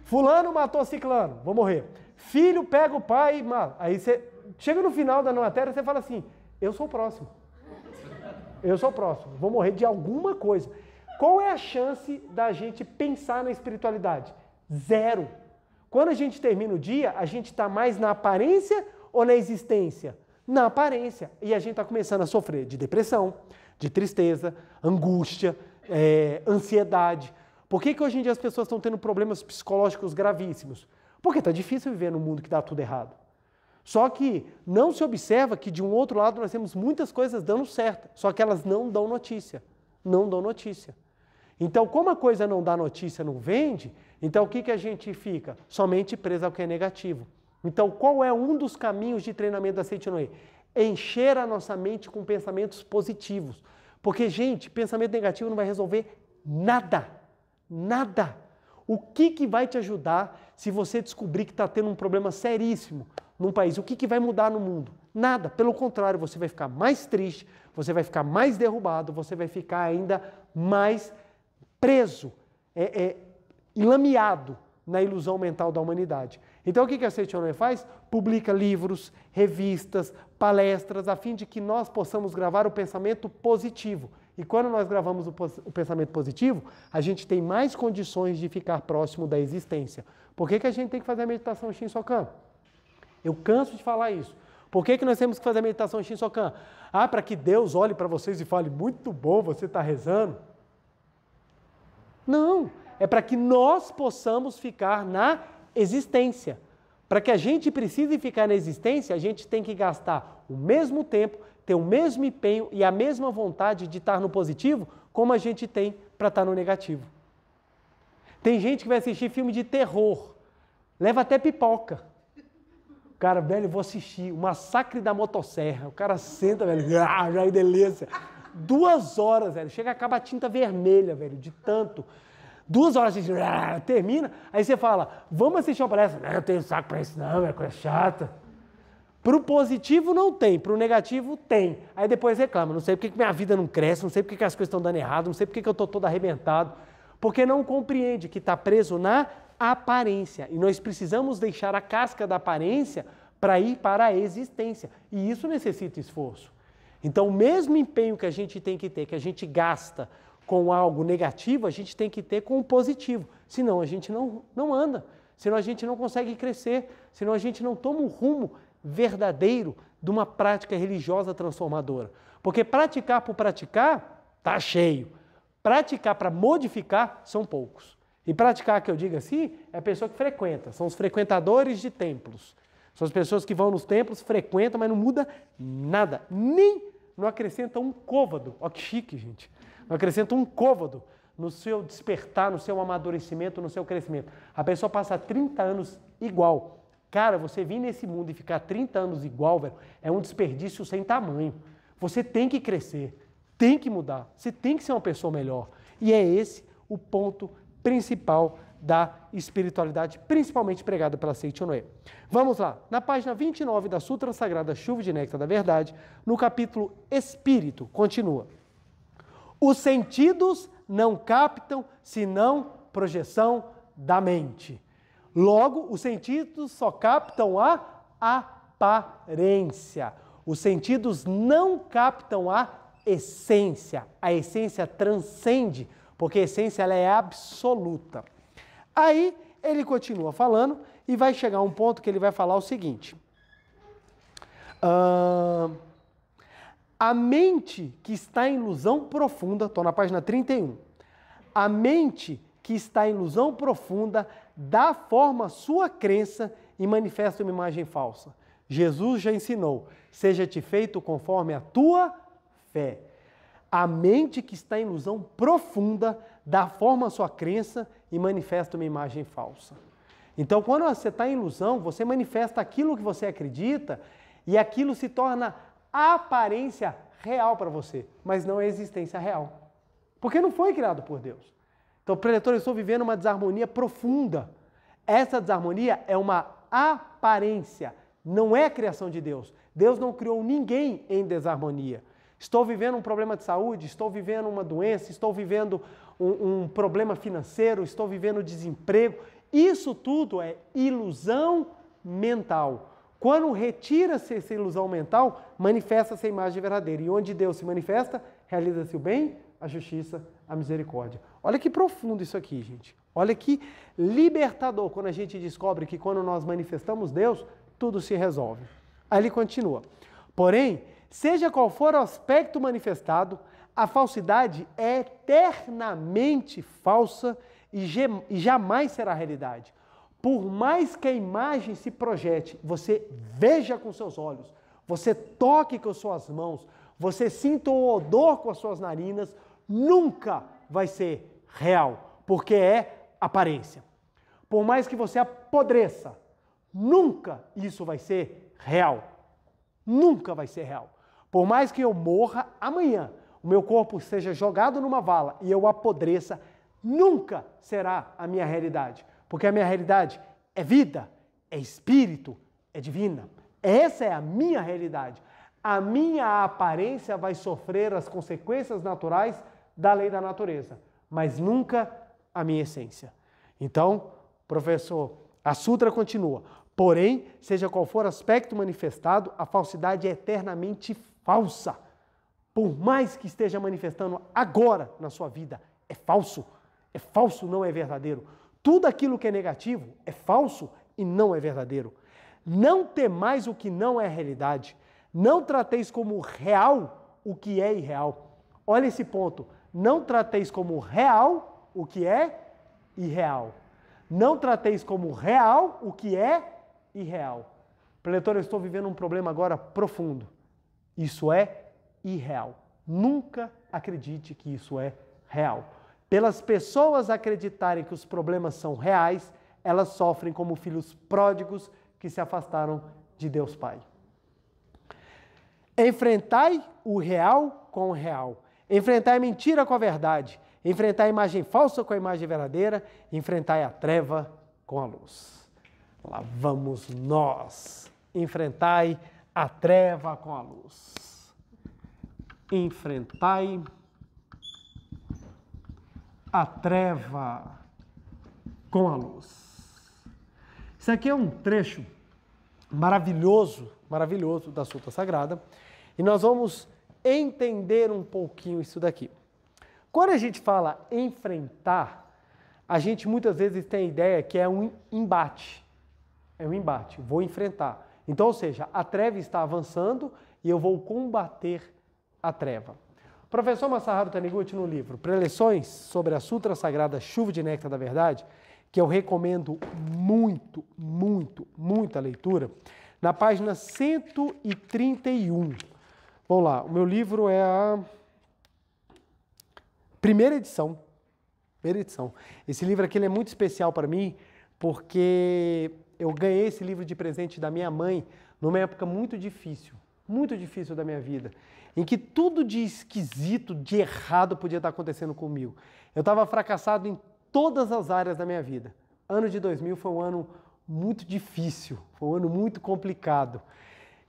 Fulano matou ciclano, vou morrer. Filho pega o pai e mata. Aí você chega no final da matéria e você fala assim, eu sou o próximo. Eu sou o próximo, vou morrer de alguma coisa. Qual é a chance da gente pensar na espiritualidade? Zero. Quando a gente termina o dia, a gente está mais na aparência ou na existência? na aparência. E a gente está começando a sofrer de depressão, de tristeza, angústia, é, ansiedade. Por que, que hoje em dia as pessoas estão tendo problemas psicológicos gravíssimos? Porque está difícil viver num mundo que dá tudo errado. Só que não se observa que de um outro lado nós temos muitas coisas dando certo, só que elas não dão notícia. Não dão notícia. Então, como a coisa não dá notícia, não vende, então o que, que a gente fica? Somente presa ao que é negativo. Então, qual é um dos caminhos de treinamento da Seitinoe? Encher a nossa mente com pensamentos positivos. Porque, gente, pensamento negativo não vai resolver nada. Nada. O que, que vai te ajudar se você descobrir que está tendo um problema seríssimo num país? O que, que vai mudar no mundo? Nada. Pelo contrário, você vai ficar mais triste, você vai ficar mais derrubado, você vai ficar ainda mais preso, é, é, lameado na ilusão mental da humanidade. Então o que a Seichonen faz? Publica livros, revistas, palestras, a fim de que nós possamos gravar o pensamento positivo. E quando nós gravamos o, pensamento positivo, a gente tem mais condições de ficar próximo da existência. Por que, que a gente tem que fazer a meditação Shinsokan? Eu canso de falar isso. Por que, que nós temos que fazer a meditação Shinsokan? Ah, para que Deus olhe para vocês e fale, muito bom, você está rezando. Não, é para que nós possamos ficar na existência. Para que a gente precise ficar na existência, a gente tem que gastar o mesmo tempo, ter o mesmo empenho e a mesma vontade de estar no positivo como a gente tem para estar no negativo. Tem gente que vai assistir filme de terror, leva até pipoca. O cara, velho, vou assistir o Massacre da Motosserra. O cara senta, velho, ah, já é delícia. Duas horas, velho, chega acaba a tinta vermelha, velho, de tanto. Duas horas diz termina, aí você fala, vamos assistir uma palestra. Não, eu tenho saco para isso não, é coisa chata. Para o positivo não tem, para o negativo tem. Aí depois reclama, não sei porque que minha vida não cresce, não sei porque que as coisas estão dando errado, não sei porque que eu estou todo arrebentado. Porque não compreende que está preso na aparência. E nós precisamos deixar a casca da aparência para ir para a existência. E isso necessita esforço. Então, o mesmo empenho que a gente tem que ter, que a gente gasta com algo negativo, a gente tem que ter com o positivo. Senão a gente não, não anda, senão a gente não consegue crescer, senão a gente não toma o um rumo verdadeiro de uma prática religiosa transformadora. Porque praticar por praticar, tá cheio. Praticar para modificar, são poucos. E praticar, que eu digo assim, é a pessoa que frequenta, são os frequentadores de templos. São as pessoas que vão nos templos, frequentam, mas não muda nada. Nem não acrescenta um côvado. Ó que chique, gente. Não acrescenta um côvado no seu despertar, no seu amadurecimento, no seu crescimento. A pessoa passa 30 anos igual. Cara, você vir nesse mundo e ficar 30 anos igual, velho, é um desperdício sem tamanho. Você tem que crescer, tem que mudar, você tem que ser uma pessoa melhor. E é esse o ponto principal da espiritualidade, principalmente pregada pela Seiichi Noé. Vamos lá, na página 29 da Sutra Sagrada Chuva de Néctar da Verdade, no capítulo Espírito, continua. Os sentidos não captam senão projeção da mente. Logo, os sentidos só captam a aparência. Os sentidos não captam a essência. A essência transcende, porque a essência ela é absoluta. Aí ele continua falando e vai chegar um ponto que ele vai falar o seguinte. Uh... A mente que está em ilusão profunda, estou na página 31. A mente que está em ilusão profunda dá forma à sua crença e manifesta uma imagem falsa. Jesus já ensinou: seja-te feito conforme a tua fé. A mente que está em ilusão profunda dá forma à sua crença e manifesta uma imagem falsa. Então, quando você está em ilusão, você manifesta aquilo que você acredita e aquilo se torna a aparência real para você, mas não a existência real. Porque não foi criado por Deus. Então, preletor, eu estou vivendo uma desarmonia profunda. Essa desarmonia é uma aparência, não é a criação de Deus. Deus não criou ninguém em desarmonia. Estou vivendo um problema de saúde, estou vivendo uma doença, estou vivendo um, um problema financeiro, estou vivendo desemprego. Isso tudo é ilusão mental. Quando retira-se essa ilusão mental, manifesta-se a imagem verdadeira. E onde Deus se manifesta, realiza-se o bem, a justiça, a misericórdia. Olha que profundo isso aqui, gente. Olha que libertador quando a gente descobre que quando nós manifestamos Deus, tudo se resolve. Aí ele continua. Porém, seja qual for o aspecto manifestado, a falsidade é eternamente falsa e, e jamais será realidade por mais que a imagem se projete, você veja com seus olhos, você toque com suas mãos, você sinta o odor com as suas narinas, nunca vai ser real, porque é aparência. Por mais que você apodreça, nunca isso vai ser real. Nunca vai ser real. Por mais que eu morra amanhã, o meu corpo seja jogado numa vala e eu apodreça, nunca será a minha realidade porque a minha realidade é vida, é espírito, é divina. Essa é a minha realidade. A minha aparência vai sofrer as consequências naturais da lei da natureza, mas nunca a minha essência. Então, professor, a Sutra continua. Porém, seja qual for o aspecto manifestado, a falsidade é eternamente falsa. Por mais que esteja manifestando agora na sua vida, é falso. É falso, não é verdadeiro. Tudo aquilo que é negativo é falso e não é verdadeiro. Não temais o que não é realidade. Não trateis como real o que é irreal. Olha esse ponto. Não trateis como real o que é irreal. Não trateis como real o que é irreal. Preletor, eu estou vivendo um problema agora profundo. Isso é irreal. Nunca acredite que isso é real. Pelas pessoas acreditarem que os problemas são reais, elas sofrem como filhos pródigos que se afastaram de Deus Pai. Enfrentai o real com o real. Enfrentai a mentira com a verdade. Enfrentai a imagem falsa com a imagem verdadeira. Enfrentai a treva com a luz. Lá vamos nós. Enfrentai a treva com a luz. Enfrentai a treva com a luz. Isso aqui é um trecho maravilhoso, maravilhoso da Suta Sagrada, e nós vamos entender um pouquinho isso daqui. Quando a gente fala enfrentar, a gente muitas vezes tem a ideia que é um embate. É um embate, vou enfrentar. Então, ou seja, a treva está avançando e eu vou combater a treva. Professor Masaharu Taniguchi, no livro Preleções sobre a Sutra Sagrada Chuva de Néctar da Verdade, que eu recomendo muito, muito, muito a leitura, na página 131. Vamos lá, o meu livro é a primeira edição. Primeira edição. Esse livro aqui é muito especial para mim, porque eu ganhei esse livro de presente da minha mãe numa época muito difícil muito difícil da minha vida, em que tudo de esquisito, de errado podia estar acontecendo comigo. Eu estava fracassado em todas as áreas da minha vida. Ano de 2000 foi um ano muito difícil, foi um ano muito complicado.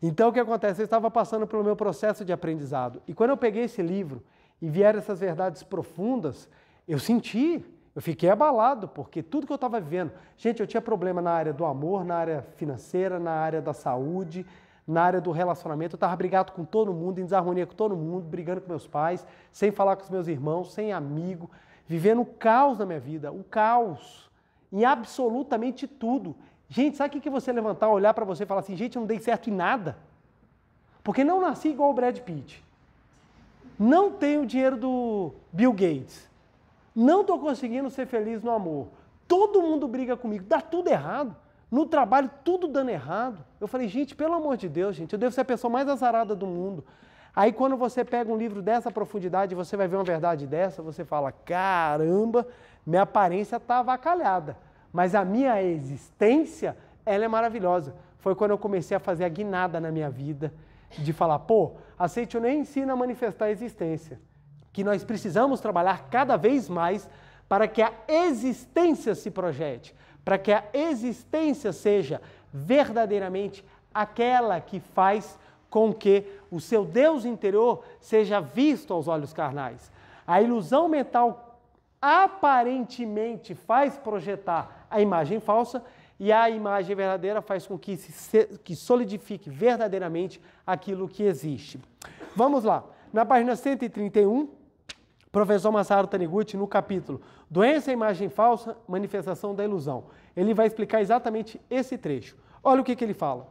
Então o que acontece? Eu estava passando pelo meu processo de aprendizado. E quando eu peguei esse livro e vieram essas verdades profundas, eu senti, eu fiquei abalado, porque tudo que eu estava vivendo. Gente, eu tinha problema na área do amor, na área financeira, na área da saúde, na área do relacionamento. Eu estava brigado com todo mundo, em desarmonia com todo mundo, brigando com meus pais, sem falar com os meus irmãos, sem amigo, vivendo o caos na minha vida, o caos em absolutamente tudo. Gente, sabe o que você levantar, olhar para você e falar assim, gente, eu não dei certo em nada? Porque não nasci igual o Brad Pitt. Não tenho o dinheiro do Bill Gates. Não estou conseguindo ser feliz no amor. Todo mundo briga comigo, dá tudo errado. No trabalho, tudo dando errado. Eu falei, gente, pelo amor de Deus, gente, eu devo ser a pessoa mais azarada do mundo. Aí quando você pega um livro dessa profundidade, você vai ver uma verdade dessa, você fala: "Caramba, minha aparência tá avacalhada, mas a minha existência, ela é maravilhosa". Foi quando eu comecei a fazer a guinada na minha vida de falar: "Pô, aceite nem ensina a manifestar a existência, que nós precisamos trabalhar cada vez mais para que a existência se projete, para que a existência seja verdadeiramente aquela que faz com que o seu Deus interior seja visto aos olhos carnais. A ilusão mental aparentemente faz projetar a imagem falsa e a imagem verdadeira faz com que se que solidifique verdadeiramente aquilo que existe. Vamos lá. Na página 131, professor Masaru Taniguchi, no capítulo Doença é imagem falsa, manifestação da ilusão. Ele vai explicar exatamente esse trecho. Olha o que, que ele fala.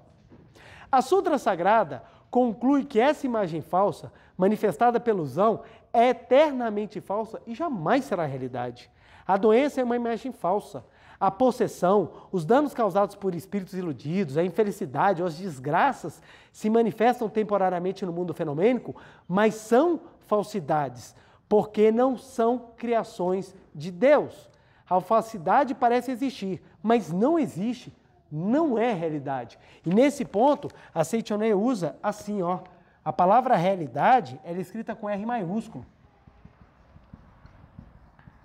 A Sutra Sagrada conclui que essa imagem falsa, manifestada pela ilusão, é eternamente falsa e jamais será realidade. A doença é uma imagem falsa. A possessão, os danos causados por espíritos iludidos, a infelicidade ou as desgraças se manifestam temporariamente no mundo fenomênico, mas são falsidades, porque não são criações de Deus. A falsidade parece existir, mas não existe, não é realidade. E nesse ponto, a Seitonei usa assim, ó. A palavra realidade ela é escrita com R maiúsculo.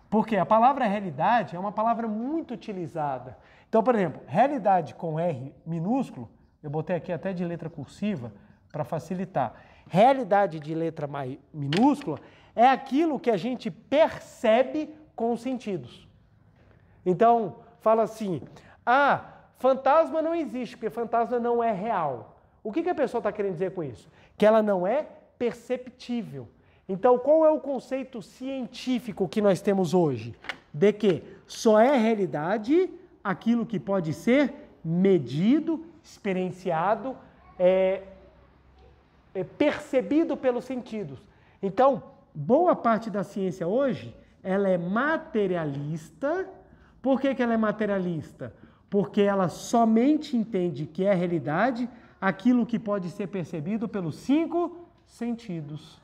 Porque a palavra realidade é uma palavra muito utilizada. Então, por exemplo, realidade com R minúsculo, eu botei aqui até de letra cursiva para facilitar. Realidade de letra minúscula é aquilo que a gente percebe com os sentidos. Então, fala assim: ah, fantasma não existe, porque fantasma não é real. O que, que a pessoa está querendo dizer com isso? Que ela não é perceptível. Então, qual é o conceito científico que nós temos hoje? De que só é realidade aquilo que pode ser medido, experienciado, é, é percebido pelos sentidos. Então, boa parte da ciência hoje, ela é materialista. Por que, que ela é materialista? Porque ela somente entende que é realidade aquilo que pode ser percebido pelos cinco sentidos.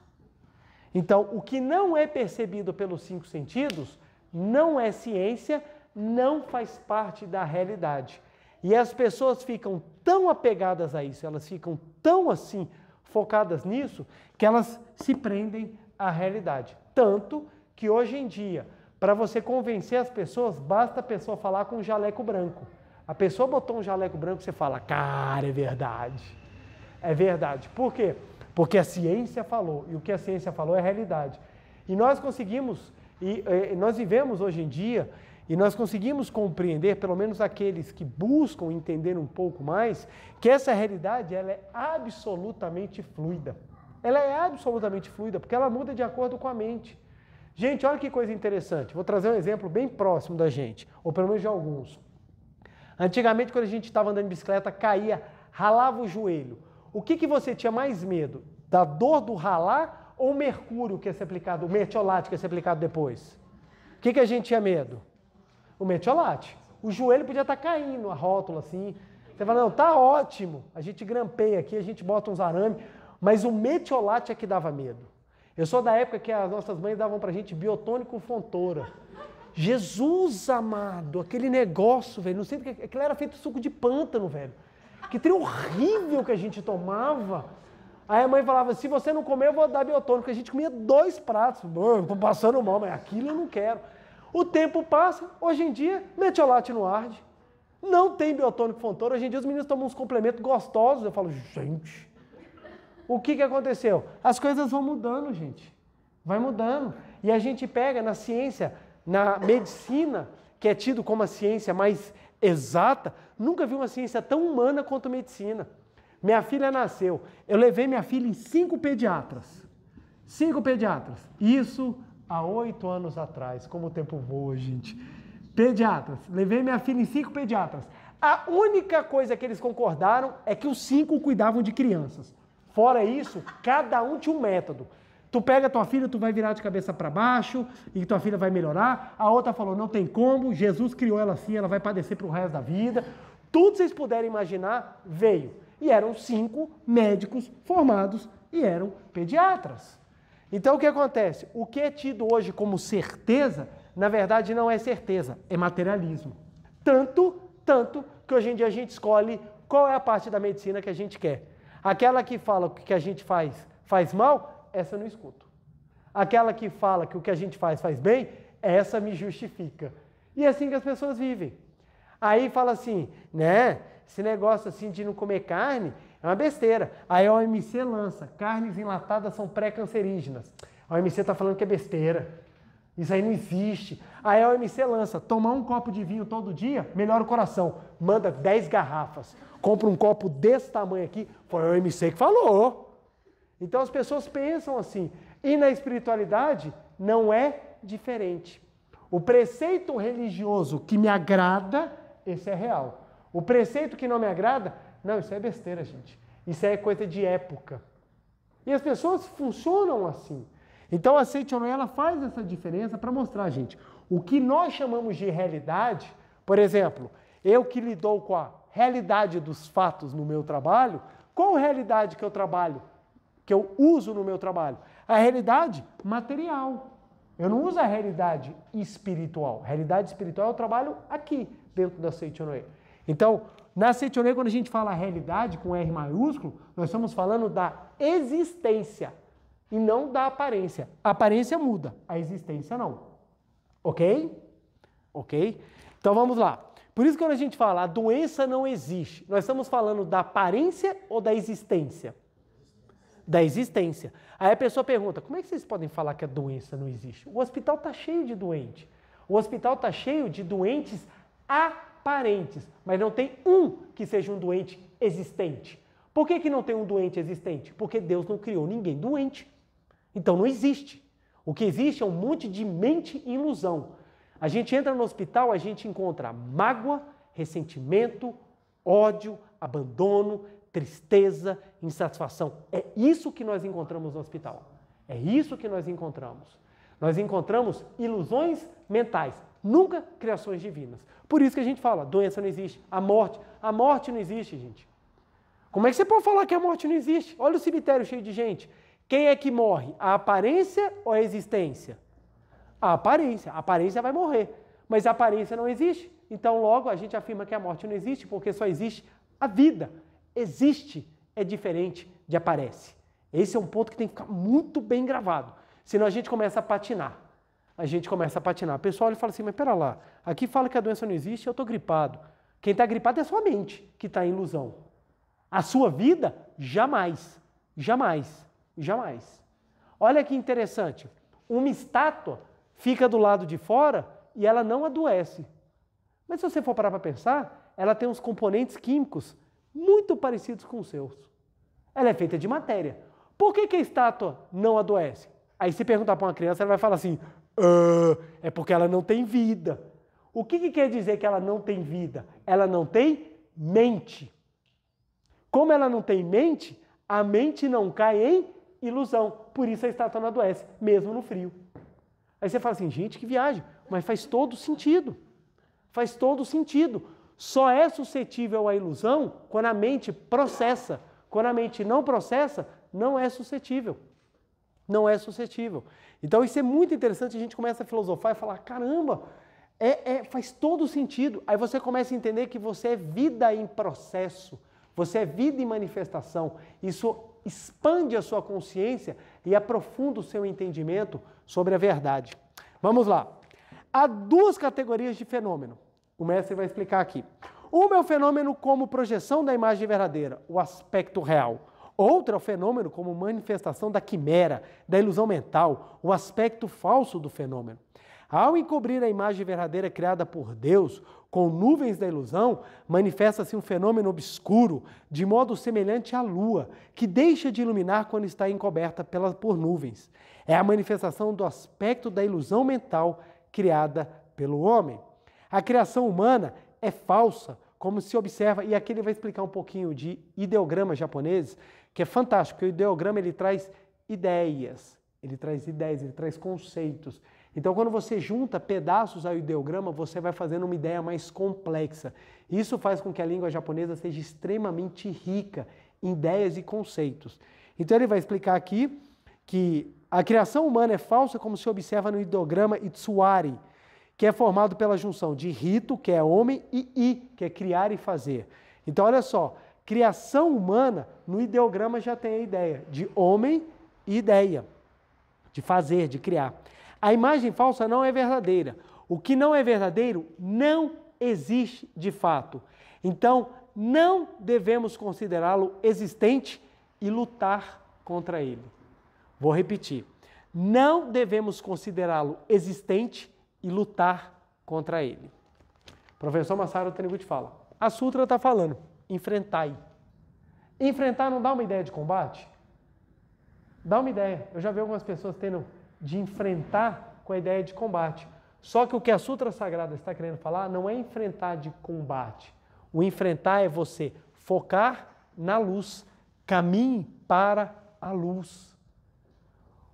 Então, o que não é percebido pelos cinco sentidos não é ciência, não faz parte da realidade. E as pessoas ficam tão apegadas a isso, elas ficam tão assim focadas nisso, que elas se prendem a realidade. Tanto que hoje em dia, para você convencer as pessoas, basta a pessoa falar com um jaleco branco. A pessoa botou um jaleco branco, você fala, cara, é verdade. É verdade. Por quê? Porque a ciência falou, e o que a ciência falou é realidade. E nós conseguimos, e, e eh, nós vivemos hoje em dia, e nós conseguimos compreender, pelo menos aqueles que buscam entender um pouco mais, que essa realidade ela é absolutamente fluida ela é absolutamente fluida, porque ela muda de acordo com a mente. Gente, olha que coisa interessante. Vou trazer um exemplo bem próximo da gente, ou pelo menos de alguns. Antigamente, quando a gente estava andando de bicicleta, caía, ralava o joelho. O que, que você tinha mais medo? Da dor do ralar ou o mercúrio que ia ser aplicado, o metiolate que ia ser aplicado depois? O que, que a gente tinha medo? O metiolate. O joelho podia estar tá caindo, a rótula assim. Você fala, não, tá ótimo. A gente grampeia aqui, a gente bota uns arame, mas o metiolate é que dava medo. Eu sou da época que as nossas mães davam para gente biotônico fontora. Jesus amado, aquele negócio, velho, não sei porque aquilo era feito suco de pântano, velho. Que trem horrível que a gente tomava. Aí a mãe falava: se você não comer, eu vou dar biotônico. A gente comia dois pratos. Tô passando mal, mas aquilo eu não quero. O tempo passa, hoje em dia, metiolate no arde. Não tem biotônico fontora. Hoje em dia os meninos tomam uns complementos gostosos. Eu falo: gente, o que, que aconteceu? As coisas vão mudando, gente. Vai mudando. E a gente pega na ciência, na medicina, que é tido como a ciência mais exata, nunca vi uma ciência tão humana quanto a medicina. Minha filha nasceu. Eu levei minha filha em cinco pediatras. Cinco pediatras. Isso há oito anos atrás. Como o tempo voa, gente. Pediatras. Levei minha filha em cinco pediatras. A única coisa que eles concordaram é que os cinco cuidavam de crianças. Fora isso, cada um tinha um método. Tu pega tua filha, tu vai virar de cabeça para baixo e tua filha vai melhorar. A outra falou, não tem como, Jesus criou ela assim, ela vai padecer para o resto da vida. Tudo vocês puderem imaginar, veio. E eram cinco médicos formados e eram pediatras. Então o que acontece? O que é tido hoje como certeza, na verdade não é certeza, é materialismo. Tanto, tanto que hoje em dia a gente escolhe qual é a parte da medicina que a gente quer. Aquela que fala que o que a gente faz faz mal, essa eu não escuto. Aquela que fala que o que a gente faz faz bem, essa me justifica. E é assim que as pessoas vivem. Aí fala assim, né? Esse negócio assim de não comer carne é uma besteira. Aí a OMC lança, carnes enlatadas são pré-cancerígenas. A OMC está falando que é besteira. Isso aí não existe. Aí a OMC lança, tomar um copo de vinho todo dia, melhora o coração. Manda 10 garrafas. Compra um copo desse tamanho aqui, foi a OMC que falou. Então as pessoas pensam assim. E na espiritualidade não é diferente. O preceito religioso que me agrada, esse é real. O preceito que não me agrada, não, isso é besteira, gente. Isso é coisa de época. E as pessoas funcionam assim. Então a ela faz essa diferença para mostrar, gente, o que nós chamamos de realidade, por exemplo, eu que lidou com a realidade dos fatos no meu trabalho, qual realidade que eu trabalho, que eu uso no meu trabalho? A realidade material. Eu não uso a realidade espiritual. A realidade espiritual eu é trabalho aqui, dentro da Seitonei. Então, na Seitonei, quando a gente fala realidade com R maiúsculo, nós estamos falando da existência e não da aparência. A aparência muda, a existência não. Ok? Ok? Então vamos lá. Por isso que quando a gente fala a doença não existe, nós estamos falando da aparência ou da existência? Da existência. Aí a pessoa pergunta: como é que vocês podem falar que a doença não existe? O hospital está cheio de doente. O hospital está cheio de doentes aparentes, mas não tem um que seja um doente existente. Por que, que não tem um doente existente? Porque Deus não criou ninguém doente. Então não existe. O que existe é um monte de mente e ilusão. A gente entra no hospital, a gente encontra mágoa, ressentimento, ódio, abandono, tristeza, insatisfação. É isso que nós encontramos no hospital. É isso que nós encontramos. Nós encontramos ilusões mentais, nunca criações divinas. Por isso que a gente fala, doença não existe, a morte, a morte não existe, gente. Como é que você pode falar que a morte não existe? Olha o cemitério cheio de gente. Quem é que morre? A aparência ou a existência? A aparência. A aparência vai morrer. Mas a aparência não existe. Então, logo, a gente afirma que a morte não existe, porque só existe a vida. Existe é diferente de aparece. Esse é um ponto que tem que ficar muito bem gravado. Senão a gente começa a patinar. A gente começa a patinar. O pessoal ele fala assim, mas pera lá, aqui fala que a doença não existe, eu estou gripado. Quem está gripado é a sua mente que está em ilusão. A sua vida, jamais. Jamais. Jamais. Olha que interessante. Uma estátua fica do lado de fora e ela não adoece. Mas se você for parar para pensar, ela tem uns componentes químicos muito parecidos com os seus. Ela é feita de matéria. Por que, que a estátua não adoece? Aí se perguntar para uma criança, ela vai falar assim: ah, é porque ela não tem vida. O que, que quer dizer que ela não tem vida? Ela não tem mente. Como ela não tem mente, a mente não cai em Ilusão. Por isso a estátua não adoece, mesmo no frio. Aí você fala assim, gente, que viagem. Mas faz todo sentido. Faz todo sentido. Só é suscetível à ilusão quando a mente processa. Quando a mente não processa, não é suscetível. Não é suscetível. Então isso é muito interessante. A gente começa a filosofar e falar: caramba, é, é, faz todo sentido. Aí você começa a entender que você é vida em processo, você é vida em manifestação. Isso expande a sua consciência e aprofunda o seu entendimento sobre a verdade. Vamos lá. Há duas categorias de fenômeno. O mestre vai explicar aqui. Uma é o fenômeno como projeção da imagem verdadeira, o aspecto real. Outra é o fenômeno como manifestação da quimera, da ilusão mental, o aspecto falso do fenômeno. Ao encobrir a imagem verdadeira criada por Deus com nuvens da ilusão, manifesta-se um fenômeno obscuro, de modo semelhante à lua, que deixa de iluminar quando está encoberta pela, por nuvens. É a manifestação do aspecto da ilusão mental criada pelo homem. A criação humana é falsa, como se observa, e aqui ele vai explicar um pouquinho de ideogramas japoneses, que é fantástico, porque o ideograma ele traz ideias, ele traz ideias, ele traz conceitos, então, quando você junta pedaços ao ideograma, você vai fazendo uma ideia mais complexa. Isso faz com que a língua japonesa seja extremamente rica em ideias e conceitos. Então, ele vai explicar aqui que a criação humana é falsa, como se observa no ideograma Itsuari, que é formado pela junção de rito, que é homem, e i, que é criar e fazer. Então, olha só, criação humana, no ideograma já tem a ideia de homem e ideia, de fazer, de criar. A imagem falsa não é verdadeira. O que não é verdadeiro não existe de fato. Então, não devemos considerá-lo existente e lutar contra ele. Vou repetir. Não devemos considerá-lo existente e lutar contra ele. O professor Massaro Taniguchi fala: a Sutra está falando, enfrentai. Enfrentar não dá uma ideia de combate? Dá uma ideia. Eu já vi algumas pessoas tendo de enfrentar com a ideia de combate. Só que o que a Sutra Sagrada está querendo falar não é enfrentar de combate. O enfrentar é você focar na luz, caminhe para a luz.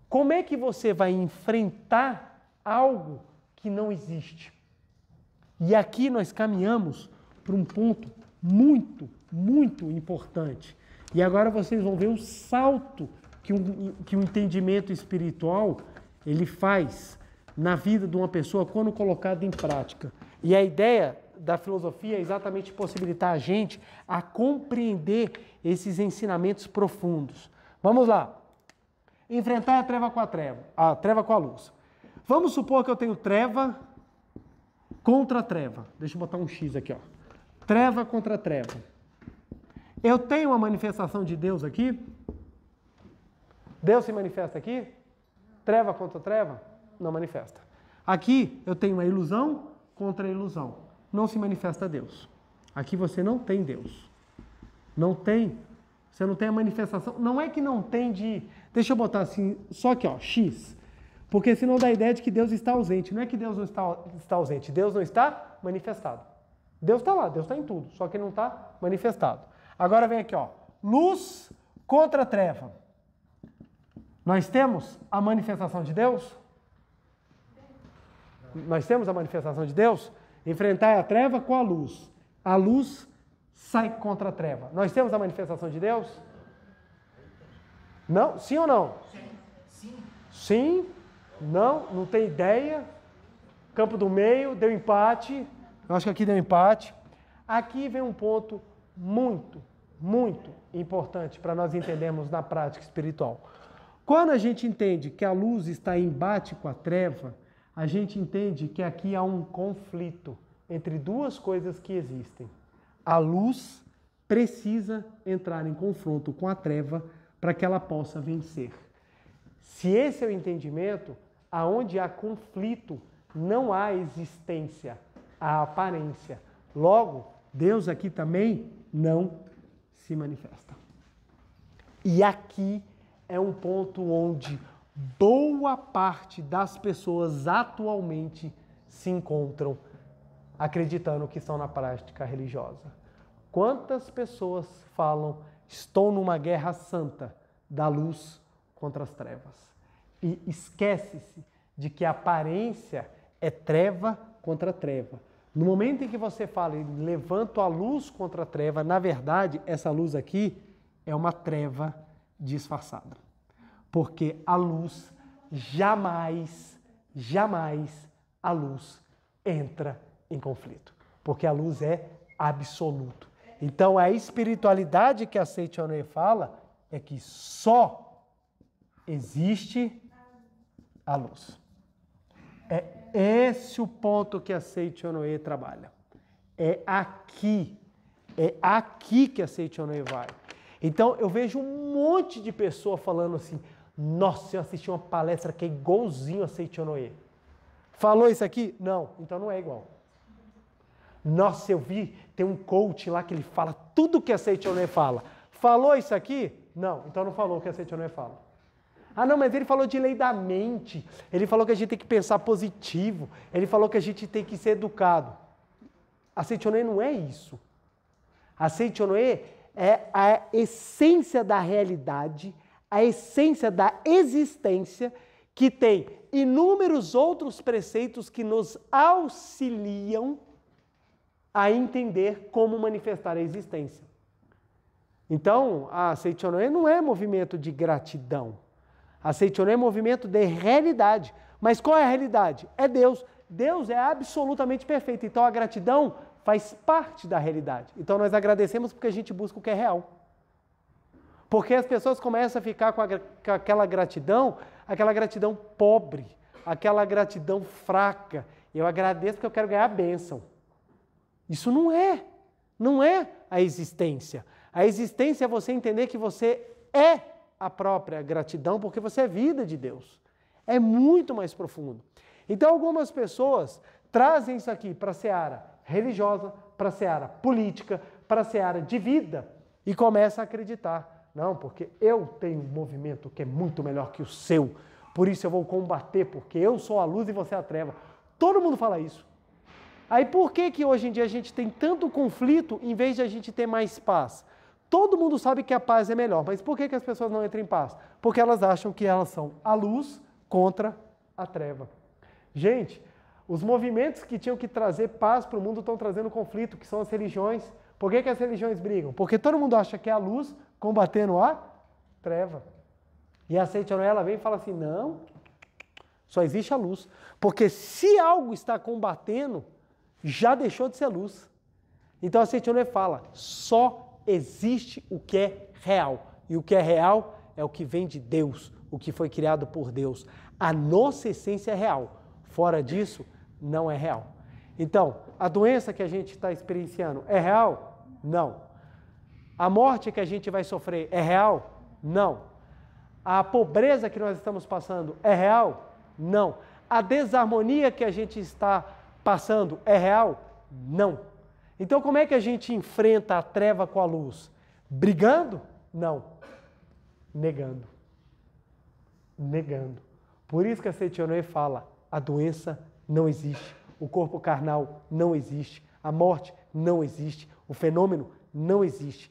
Como é que você vai enfrentar algo que não existe? E aqui nós caminhamos para um ponto muito, muito importante. E agora vocês vão ver o salto que um, que um entendimento espiritual ele faz na vida de uma pessoa quando colocado em prática. E a ideia da filosofia é exatamente possibilitar a gente a compreender esses ensinamentos profundos. Vamos lá. Enfrentar a treva com a treva, a treva com a luz. Vamos supor que eu tenho treva contra treva. Deixa eu botar um X aqui, ó. Treva contra treva. Eu tenho uma manifestação de Deus aqui? Deus se manifesta aqui? Treva contra treva não manifesta. Aqui eu tenho uma ilusão contra a ilusão. Não se manifesta Deus. Aqui você não tem Deus. Não tem. Você não tem a manifestação. Não é que não tem de. Deixa eu botar assim, só aqui, ó, X. Porque senão dá a ideia de que Deus está ausente. Não é que Deus não está, está ausente. Deus não está manifestado. Deus está lá, Deus está em tudo, só que não está manifestado. Agora vem aqui, ó. Luz contra treva. Nós temos a manifestação de Deus? Nós temos a manifestação de Deus? Enfrentar a treva com a luz. A luz sai contra a treva. Nós temos a manifestação de Deus? Não? Sim ou não? Sim. Sim? Não? Não tem ideia? Campo do meio, deu empate. Eu acho que aqui deu empate. Aqui vem um ponto muito, muito importante para nós entendermos na prática espiritual. Quando a gente entende que a luz está em embate com a treva, a gente entende que aqui há um conflito entre duas coisas que existem. A luz precisa entrar em confronto com a treva para que ela possa vencer. Se esse é o entendimento, aonde há conflito, não há existência, há aparência. Logo, Deus aqui também não se manifesta. E aqui é um ponto onde boa parte das pessoas atualmente se encontram acreditando que estão na prática religiosa. Quantas pessoas falam, estou numa guerra santa da luz contra as trevas? E esquece-se de que a aparência é treva contra treva. No momento em que você fala, levanto a luz contra a treva, na verdade, essa luz aqui é uma treva disfarçada. Porque a luz jamais, jamais a luz entra em conflito. Porque a luz é absoluto. Então a espiritualidade que a Seitonê fala é que só existe a luz. É esse o ponto que a Seitonê trabalha. É aqui, é aqui que a Seitonê vai. Então eu vejo um monte de pessoa falando assim: nossa, eu assisti uma palestra que é igualzinho a Seichonoe. Falou isso aqui? Não, então não é igual. Nossa, eu vi, tem um coach lá que ele fala tudo que a Seichonoe fala. Falou isso aqui? Não, então não falou o que a Seichonoe fala. Ah, não, mas ele falou de lei da mente. Ele falou que a gente tem que pensar positivo. Ele falou que a gente tem que ser educado. A Seichonoe não é isso. A Seichonoe é a essência da realidade, a essência da existência, que tem inúmeros outros preceitos que nos auxiliam a entender como manifestar a existência. Então, a Seichonoe não é movimento de gratidão. A Seichonoe é movimento de realidade. Mas qual é a realidade? É Deus. Deus é absolutamente perfeito. Então, a gratidão faz parte da realidade. Então nós agradecemos porque a gente busca o que é real. Porque as pessoas começam a ficar com, a, com aquela gratidão, aquela gratidão pobre, aquela gratidão fraca. Eu agradeço porque eu quero ganhar a bênção. Isso não é, não é a existência. A existência é você entender que você é a própria gratidão porque você é vida de Deus. É muito mais profundo. Então algumas pessoas trazem isso aqui para a Seara religiosa, para a seara política, para a seara de vida e começa a acreditar. Não, porque eu tenho um movimento que é muito melhor que o seu, por isso eu vou combater, porque eu sou a luz e você é a treva. Todo mundo fala isso. Aí por que, que hoje em dia a gente tem tanto conflito em vez de a gente ter mais paz? Todo mundo sabe que a paz é melhor, mas por que, que as pessoas não entram em paz? Porque elas acham que elas são a luz contra a treva. Gente, os movimentos que tinham que trazer paz para o mundo estão trazendo conflito, que são as religiões. Por que, que as religiões brigam? Porque todo mundo acha que é a luz combatendo a treva. E a Seitan ela vem e fala assim: não, só existe a luz. Porque se algo está combatendo, já deixou de ser luz. Então a Seitan fala: só existe o que é real. E o que é real é o que vem de Deus, o que foi criado por Deus. A nossa essência é real. Fora disso, não é real. Então, a doença que a gente está experienciando é real? Não. A morte que a gente vai sofrer é real? Não. A pobreza que nós estamos passando é real? Não. A desarmonia que a gente está passando é real? Não. Então, como é que a gente enfrenta a treva com a luz? Brigando? Não. Negando. Negando. Por isso que a Setionê fala: a doença não existe, o corpo carnal não existe, a morte não existe, o fenômeno não existe.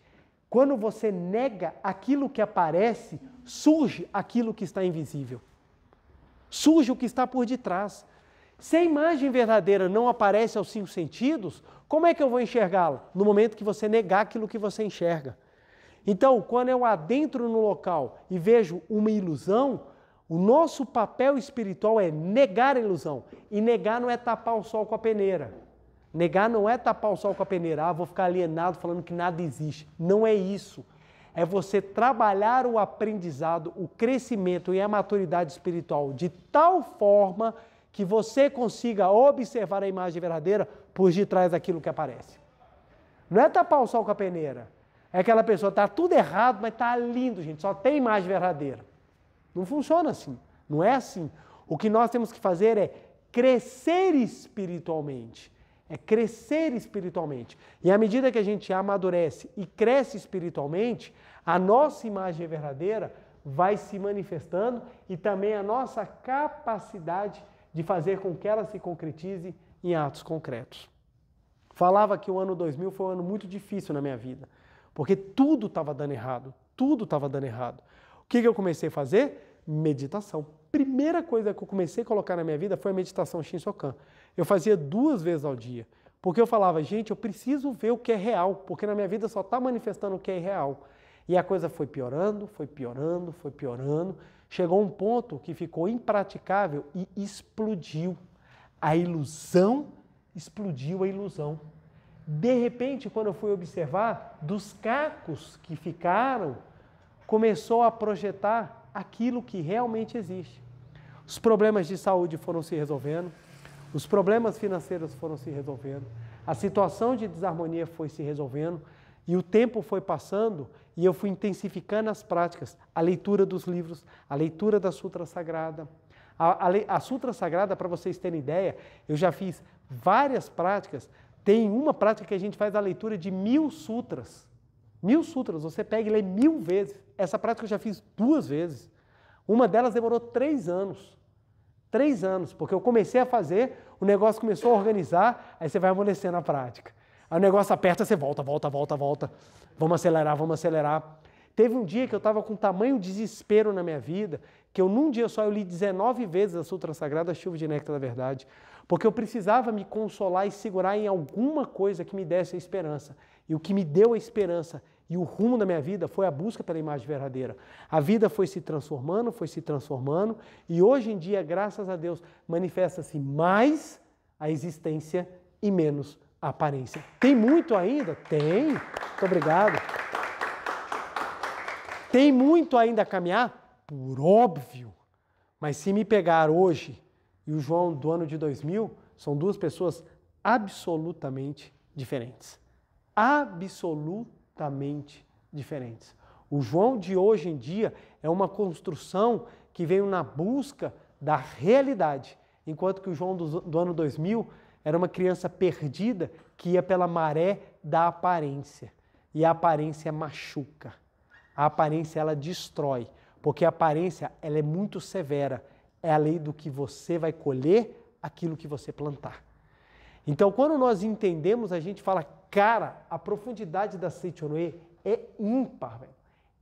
Quando você nega aquilo que aparece, surge aquilo que está invisível. Surge o que está por detrás. Se a imagem verdadeira não aparece aos cinco sentidos, como é que eu vou enxergá-la? No momento que você negar aquilo que você enxerga. Então, quando eu adentro no local e vejo uma ilusão, o nosso papel espiritual é negar a ilusão. E negar não é tapar o sol com a peneira. Negar não é tapar o sol com a peneira. Ah, vou ficar alienado falando que nada existe. Não é isso. É você trabalhar o aprendizado, o crescimento e a maturidade espiritual de tal forma que você consiga observar a imagem verdadeira por detrás daquilo que aparece. Não é tapar o sol com a peneira. É aquela pessoa, tá tudo errado, mas tá lindo, gente. Só tem imagem verdadeira. Não funciona assim. Não é assim. O que nós temos que fazer é crescer espiritualmente. É crescer espiritualmente. E à medida que a gente amadurece e cresce espiritualmente, a nossa imagem verdadeira vai se manifestando e também a nossa capacidade de fazer com que ela se concretize em atos concretos. Falava que o ano 2000 foi um ano muito difícil na minha vida, porque tudo estava dando errado, tudo estava dando errado que, que eu comecei a fazer? Meditação. Primeira coisa que eu comecei a colocar na minha vida foi a meditação Shinsokan. Eu fazia duas vezes ao dia, porque eu falava, gente, eu preciso ver o que é real, porque na minha vida só está manifestando o que é real. E a coisa foi piorando, foi piorando, foi piorando. Chegou um ponto que ficou impraticável e explodiu. A ilusão explodiu a ilusão. De repente, quando eu fui observar, dos cacos que ficaram começou a projetar aquilo que realmente existe. Os problemas de saúde foram se resolvendo, os problemas financeiros foram se resolvendo, a situação de desarmonia foi se resolvendo e o tempo foi passando e eu fui intensificando as práticas, a leitura dos livros, a leitura da Sutra Sagrada. A, a, a Sutra Sagrada, para vocês terem ideia, eu já fiz várias práticas. Tem uma prática que a gente faz a leitura de mil sutras. Mil sutras, você pega e lê mil vezes. Essa prática eu já fiz duas vezes. Uma delas demorou três anos. Três anos, porque eu comecei a fazer, o negócio começou a organizar, aí você vai amolecendo a prática. Aí o negócio aperta, você volta, volta, volta, volta. Vamos acelerar, vamos acelerar. Teve um dia que eu estava com tamanho desespero na minha vida, que eu num dia só eu li 19 vezes a Sutra Sagrada a Chuva de Néctar da Verdade, porque eu precisava me consolar e segurar em alguma coisa que me desse a esperança. E o que me deu a esperança e o rumo da minha vida foi a busca pela imagem verdadeira. A vida foi se transformando, foi se transformando, e hoje em dia, graças a Deus, manifesta-se mais a existência e menos a aparência. Tem muito ainda? Tem. Muito obrigado. Tem muito ainda a caminhar? Por óbvio. Mas se me pegar hoje e o João do ano de 2000, são duas pessoas absolutamente diferentes absolutamente diferentes. O João de hoje em dia é uma construção que veio na busca da realidade, enquanto que o João do, do ano 2000 era uma criança perdida que ia pela maré da aparência. E a aparência machuca. A aparência ela destrói, porque a aparência ela é muito severa. É a lei do que você vai colher aquilo que você plantar. Então, quando nós entendemos, a gente fala Cara, a profundidade da Seichonoe é ímpar, velho.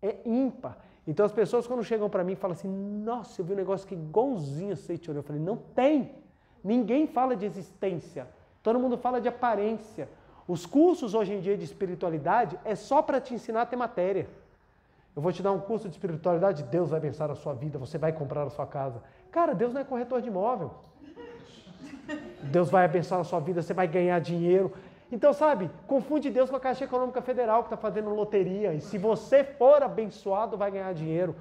É ímpar. Então as pessoas quando chegam para mim falam assim, nossa, eu vi um negócio que igualzinho a Seichonoe. Eu falei, não tem. Ninguém fala de existência. Todo mundo fala de aparência. Os cursos hoje em dia de espiritualidade é só para te ensinar a ter matéria. Eu vou te dar um curso de espiritualidade, Deus vai abençoar a sua vida, você vai comprar a sua casa. Cara, Deus não é corretor de imóvel. Deus vai abençoar a sua vida, você vai ganhar dinheiro. Então, sabe, confunde Deus com a Caixa Econômica Federal que está fazendo loteria. E se você for abençoado, vai ganhar dinheiro.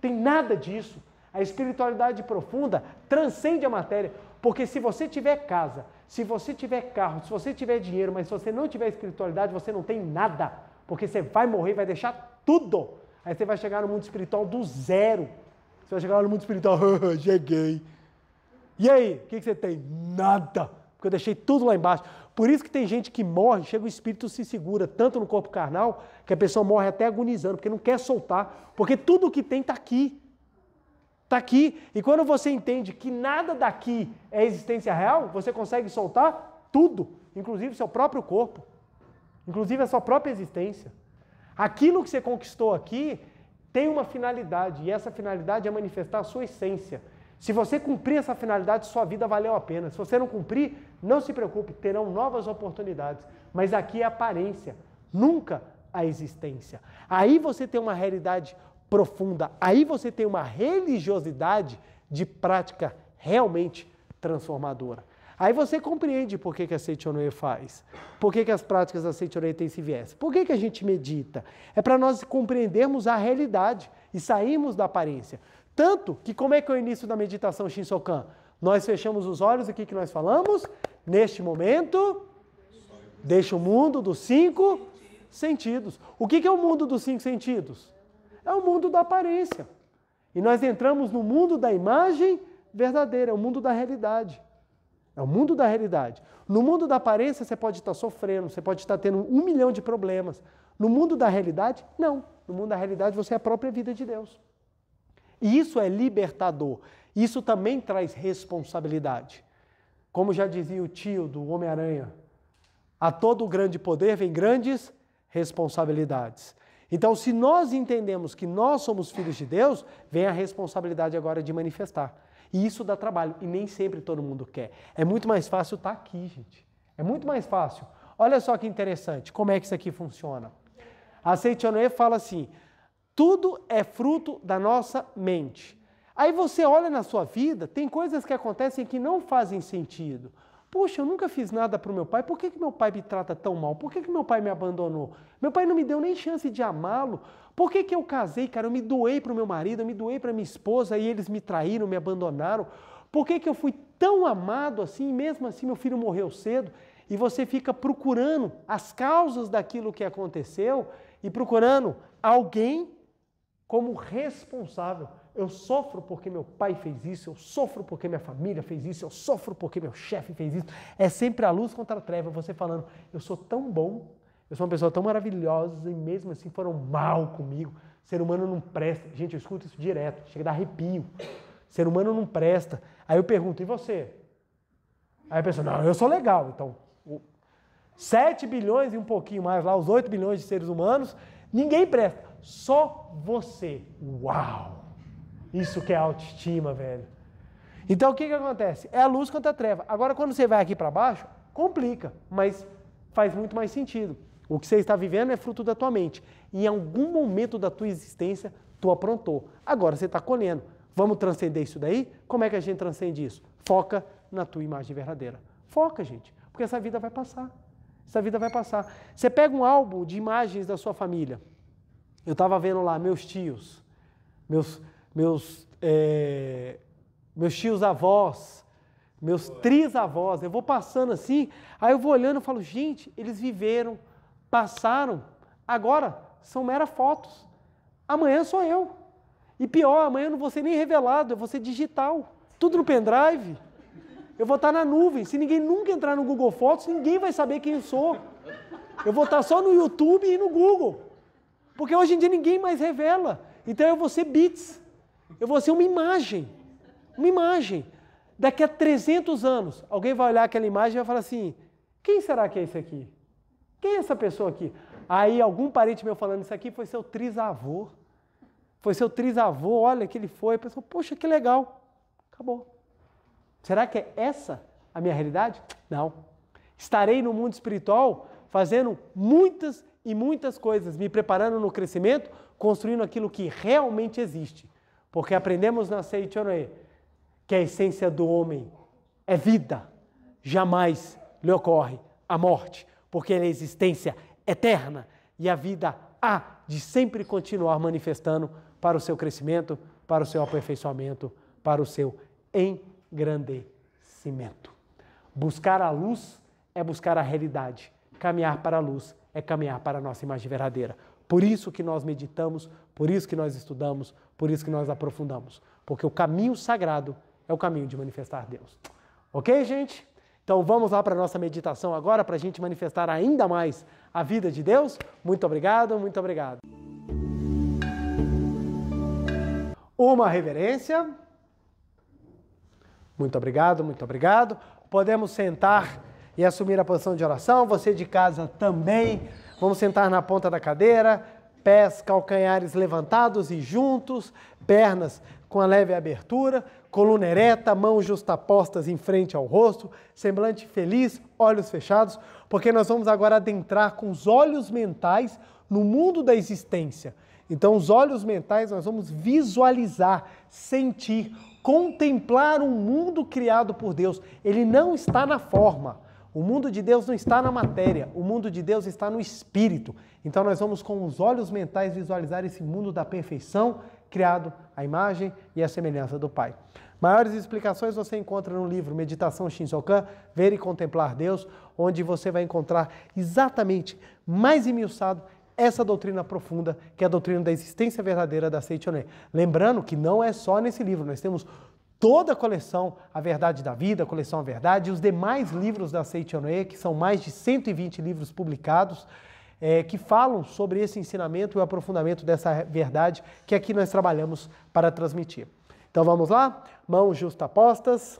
Tem nada disso. A espiritualidade profunda transcende a matéria. Porque se você tiver casa, se você tiver carro, se você tiver dinheiro, mas se você não tiver espiritualidade, você não tem nada. Porque você vai morrer, vai deixar tudo. Aí você vai chegar no mundo espiritual do zero. Você vai chegar lá no mundo espiritual, ah, cheguei. E aí, o que, que você tem? Nada porque eu deixei tudo lá embaixo. Por isso que tem gente que morre, chega o espírito se segura tanto no corpo carnal, que a pessoa morre até agonizando, porque não quer soltar, porque tudo o que tem está aqui. Está aqui. E quando você entende que nada daqui é existência real, você consegue soltar tudo, inclusive seu próprio corpo, inclusive a sua própria existência. Aquilo que você conquistou aqui tem uma finalidade, e essa finalidade é manifestar a sua essência, se você cumprir essa finalidade, sua vida valeu a pena. Se você não cumprir, não se preocupe, terão novas oportunidades. Mas aqui é aparência, nunca a existência. Aí você tem uma realidade profunda, aí você tem uma religiosidade de prática realmente transformadora. Aí você compreende por que, que a Seichonoe faz, por que, que as práticas da Seichonoe têm esse viés, por que, que a gente medita. É para nós compreendermos a realidade e sairmos da aparência. Tanto que como é que é o início da meditação Shinsokan? Nós fechamos os olhos, o que, que nós falamos? Neste momento, deixa o mundo dos cinco sentidos. O que, que é o mundo dos cinco sentidos? É o mundo da aparência. E nós entramos no mundo da imagem verdadeira, é o mundo da realidade. É o mundo da realidade. No mundo da aparência, você pode estar sofrendo, você pode estar tendo um milhão de problemas. No mundo da realidade, não. No mundo da realidade, você é a própria vida de Deus. E isso é libertador. Isso também traz responsabilidade. Como já dizia o tio do Homem-Aranha, a todo grande poder vem grandes responsabilidades. Então, se nós entendemos que nós somos filhos de Deus, vem a responsabilidade agora de manifestar. E isso dá trabalho, e nem sempre todo mundo quer. É muito mais fácil estar tá aqui, gente. É muito mais fácil. Olha só que interessante, como é que isso aqui funciona. A Seitianoe fala assim: tudo é fruto da nossa mente. Aí você olha na sua vida, tem coisas que acontecem que não fazem sentido. Puxa, eu nunca fiz nada para o meu pai, por que, que meu pai me trata tão mal? Por que, que meu pai me abandonou? Meu pai não me deu nem chance de amá-lo. Por que, que eu casei, cara? Eu me doei para o meu marido, eu me doei para minha esposa e eles me traíram, me abandonaram. Por que, que eu fui tão amado assim e mesmo assim meu filho morreu cedo? E você fica procurando as causas daquilo que aconteceu e procurando alguém como responsável. Eu sofro porque meu pai fez isso, eu sofro porque minha família fez isso, eu sofro porque meu chefe fez isso. É sempre a luz contra a treva, você falando, eu sou tão bom, eu sou uma pessoa tão maravilhosa e mesmo assim foram mal comigo. Ser humano não presta. Gente, eu escuto isso direto, chega a dar arrepio. Ser humano não presta. Aí eu pergunto, e você? Aí a pessoa, não, eu sou legal. Então, 7 bilhões e um pouquinho mais lá, os 8 bilhões de seres humanos, ninguém presta. Só você. Uau! Isso que é autoestima, velho. Então o que, que acontece? É a luz contra a treva. Agora, quando você vai aqui para baixo, complica, mas faz muito mais sentido. O que você está vivendo é fruto da tua mente. em algum momento da tua existência, tu aprontou. Agora você está colhendo. Vamos transcender isso daí? Como é que a gente transcende isso? Foca na tua imagem verdadeira. Foca, gente, porque essa vida vai passar. Essa vida vai passar. Você pega um álbum de imagens da sua família. Eu estava vendo lá meus tios, meus, meus, é, meus tios avós, meus trisavós. Eu vou passando assim, aí eu vou olhando e falo, gente, eles viveram, passaram, agora são mera fotos. Amanhã sou eu. E pior, amanhã eu não vou ser nem revelado, eu vou ser digital. Tudo no pendrive. Eu vou estar na nuvem. Se ninguém nunca entrar no Google Fotos, ninguém vai saber quem eu sou. Eu vou estar só no YouTube e no Google. Porque hoje em dia ninguém mais revela. Então eu vou ser bits. Eu vou ser uma imagem. Uma imagem. Daqui a 300 anos, alguém vai olhar aquela imagem e vai falar assim: quem será que é esse aqui? Quem é essa pessoa aqui? Aí algum parente meu falando isso aqui foi seu trisavô. Foi seu trisavô, olha que ele foi. A pessoa, poxa, que legal. Acabou. Será que é essa a minha realidade? Não. Estarei no mundo espiritual fazendo muitas e muitas coisas, me preparando no crescimento, construindo aquilo que realmente existe. Porque aprendemos na Seichonoe que a essência do homem é vida, jamais lhe ocorre a morte, porque ele é existência eterna e a vida há de sempre continuar manifestando para o seu crescimento, para o seu aperfeiçoamento, para o seu engrandecimento. Buscar a luz é buscar a realidade, caminhar para a luz é caminhar para a nossa imagem verdadeira. Por isso que nós meditamos, por isso que nós estudamos, por isso que nós aprofundamos. Porque o caminho sagrado é o caminho de manifestar Deus. Ok, gente? Então vamos lá para a nossa meditação agora, para a gente manifestar ainda mais a vida de Deus. Muito obrigado, muito obrigado. Uma reverência. Muito obrigado, muito obrigado. Podemos sentar e assumir a posição de oração. Você de casa também. Vamos sentar na ponta da cadeira, pés, calcanhares levantados e juntos, pernas com a leve abertura, coluna ereta, mãos justapostas em frente ao rosto, semblante feliz, olhos fechados, porque nós vamos agora adentrar com os olhos mentais no mundo da existência. Então, os olhos mentais nós vamos visualizar, sentir, contemplar um mundo criado por Deus. Ele não está na forma. O mundo de Deus não está na matéria, o mundo de Deus está no espírito. Então nós vamos com os olhos mentais visualizar esse mundo da perfeição, criado à imagem e à semelhança do Pai. Maiores explicações você encontra no livro Meditação Shinzokan, Ver e Contemplar Deus, onde você vai encontrar exatamente mais emilçado essa doutrina profunda, que é a doutrina da existência verdadeira da Seichoné. Lembrando que não é só nesse livro, nós temos toda a coleção A Verdade da Vida, a coleção A Verdade e os demais livros da Seitonê, que são mais de 120 livros publicados, é, que falam sobre esse ensinamento e o aprofundamento dessa verdade que aqui nós trabalhamos para transmitir. Então vamos lá? Mãos justapostas,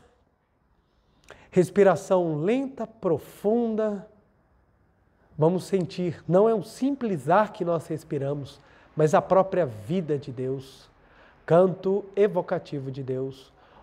respiração lenta, profunda. Vamos sentir, não é um simples ar que nós respiramos, mas a própria vida de Deus, canto evocativo de Deus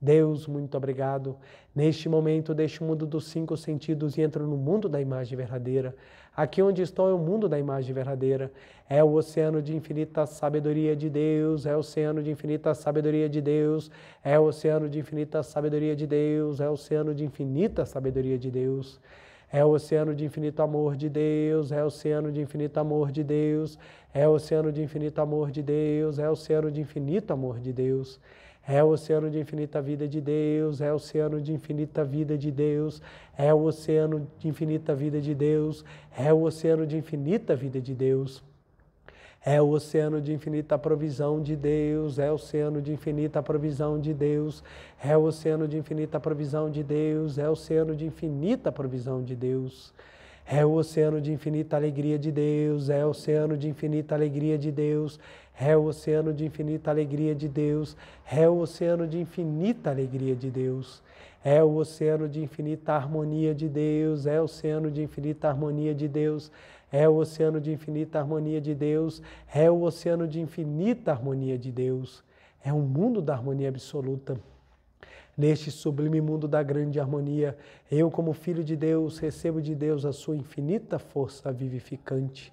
Deus, muito obrigado. Neste momento, deixo o mundo dos cinco sentidos e entro no mundo da imagem verdadeira. Aqui onde estou é o mundo da imagem verdadeira. É o oceano de infinita sabedoria de Deus. É o oceano de infinita sabedoria de Deus. É o oceano de infinita sabedoria de Deus. É o oceano de infinita sabedoria de Deus. É o oceano de infinito amor de Deus, é o oceano de infinito amor de Deus, é o oceano de infinito amor de Deus, é o oceano de infinito amor de Deus. É é o oceano de infinita vida de Deus, é o oceano de infinita vida de Deus, é o oceano de infinita vida de Deus, é o oceano de infinita vida de Deus. É o oceano de infinita provisão de Deus, é o oceano de infinita provisão de Deus, é o oceano de infinita provisão de Deus, é o oceano de infinita provisão de Deus. É o oceano de infinita alegria de Deus, é o oceano de infinita alegria de Deus, é o oceano de infinita alegria de Deus. É o oceano de infinita alegria de Deus. É o oceano de infinita harmonia de Deus. É o oceano de infinita harmonia de Deus. É o oceano de infinita harmonia de Deus. É o oceano de infinita harmonia de Deus. É um mundo da harmonia absoluta. Neste sublime mundo da grande harmonia, eu, como filho de Deus, recebo de Deus a sua infinita força vivificante.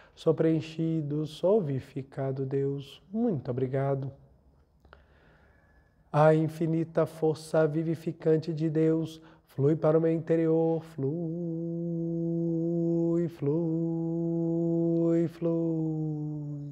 Sou preenchido, sou vivificado, Deus. Muito obrigado. A infinita força vivificante de Deus flui para o meu interior, flui, flui, flui.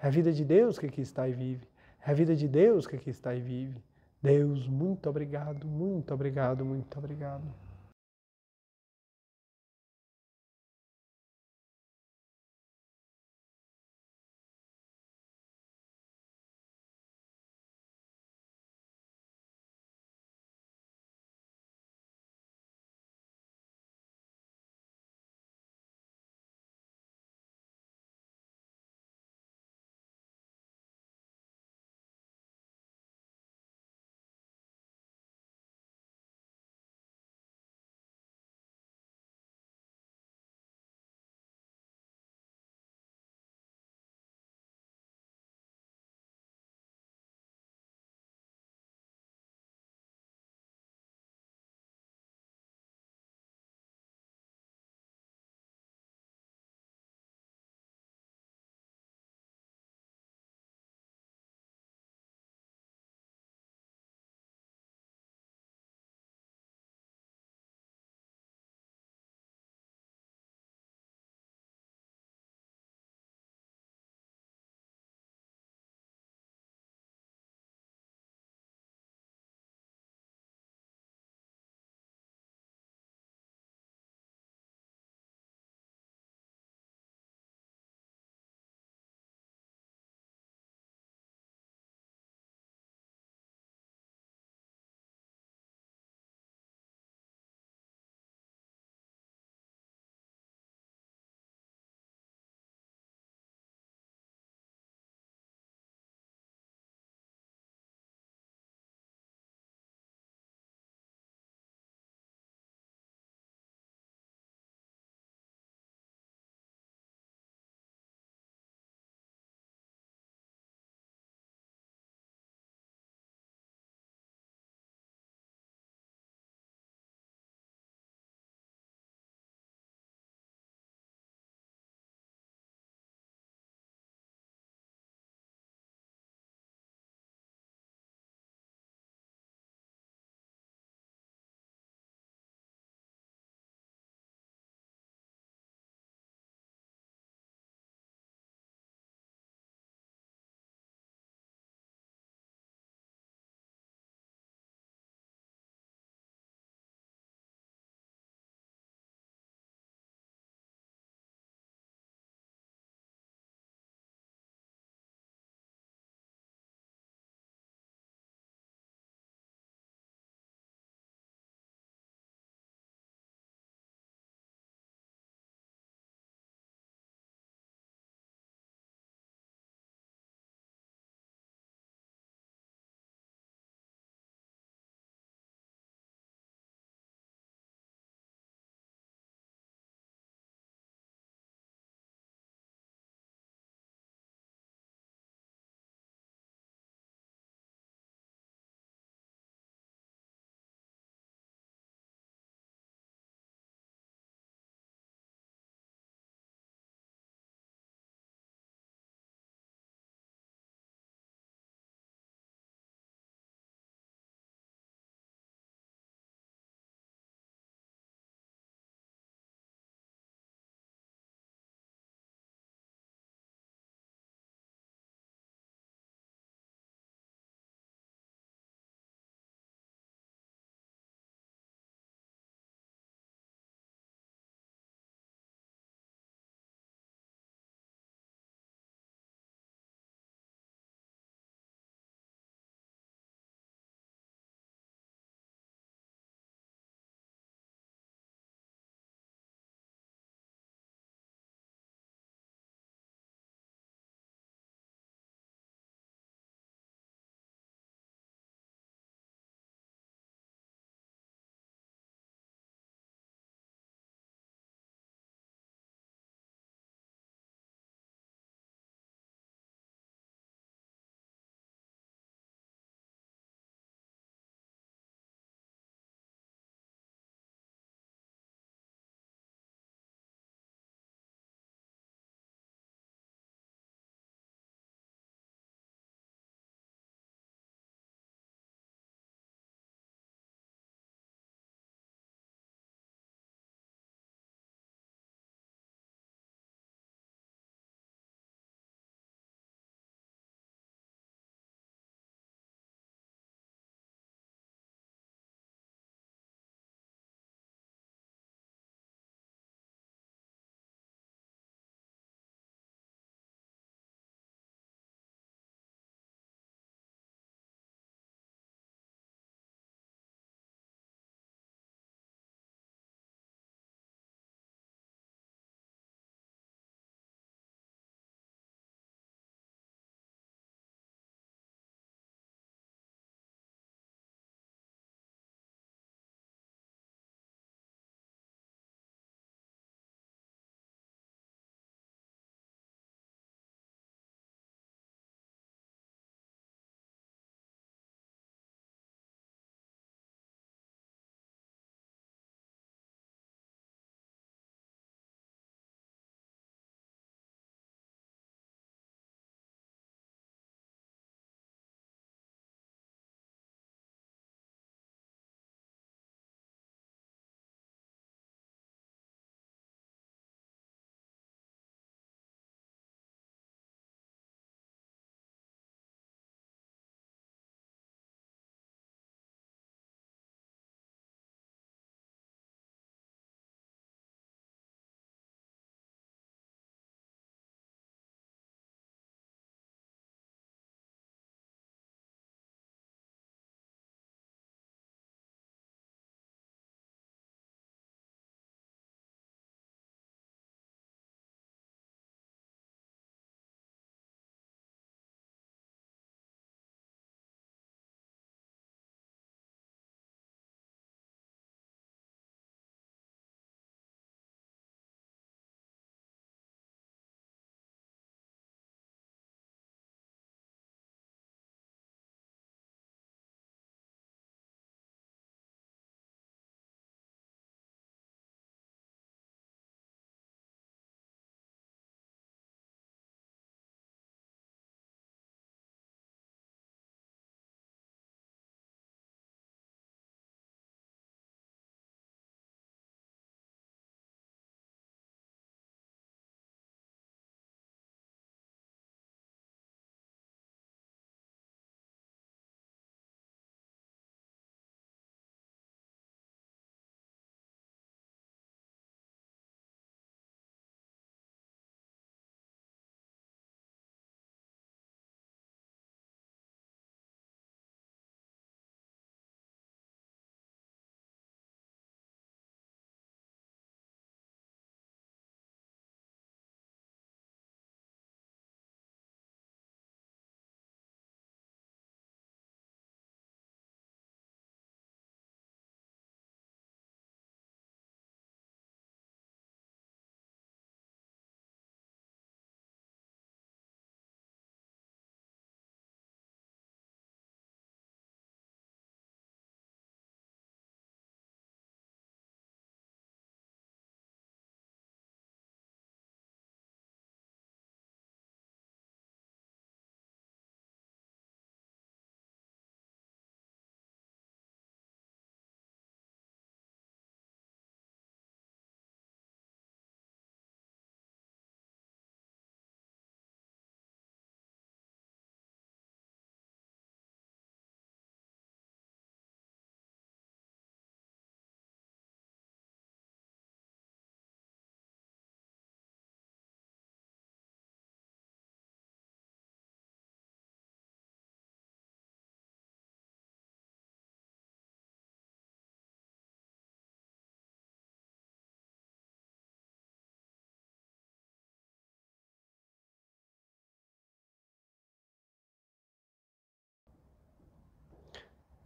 É a vida de Deus que aqui está e vive. É a vida de Deus que aqui está e vive. Deus, muito obrigado, muito obrigado, muito obrigado.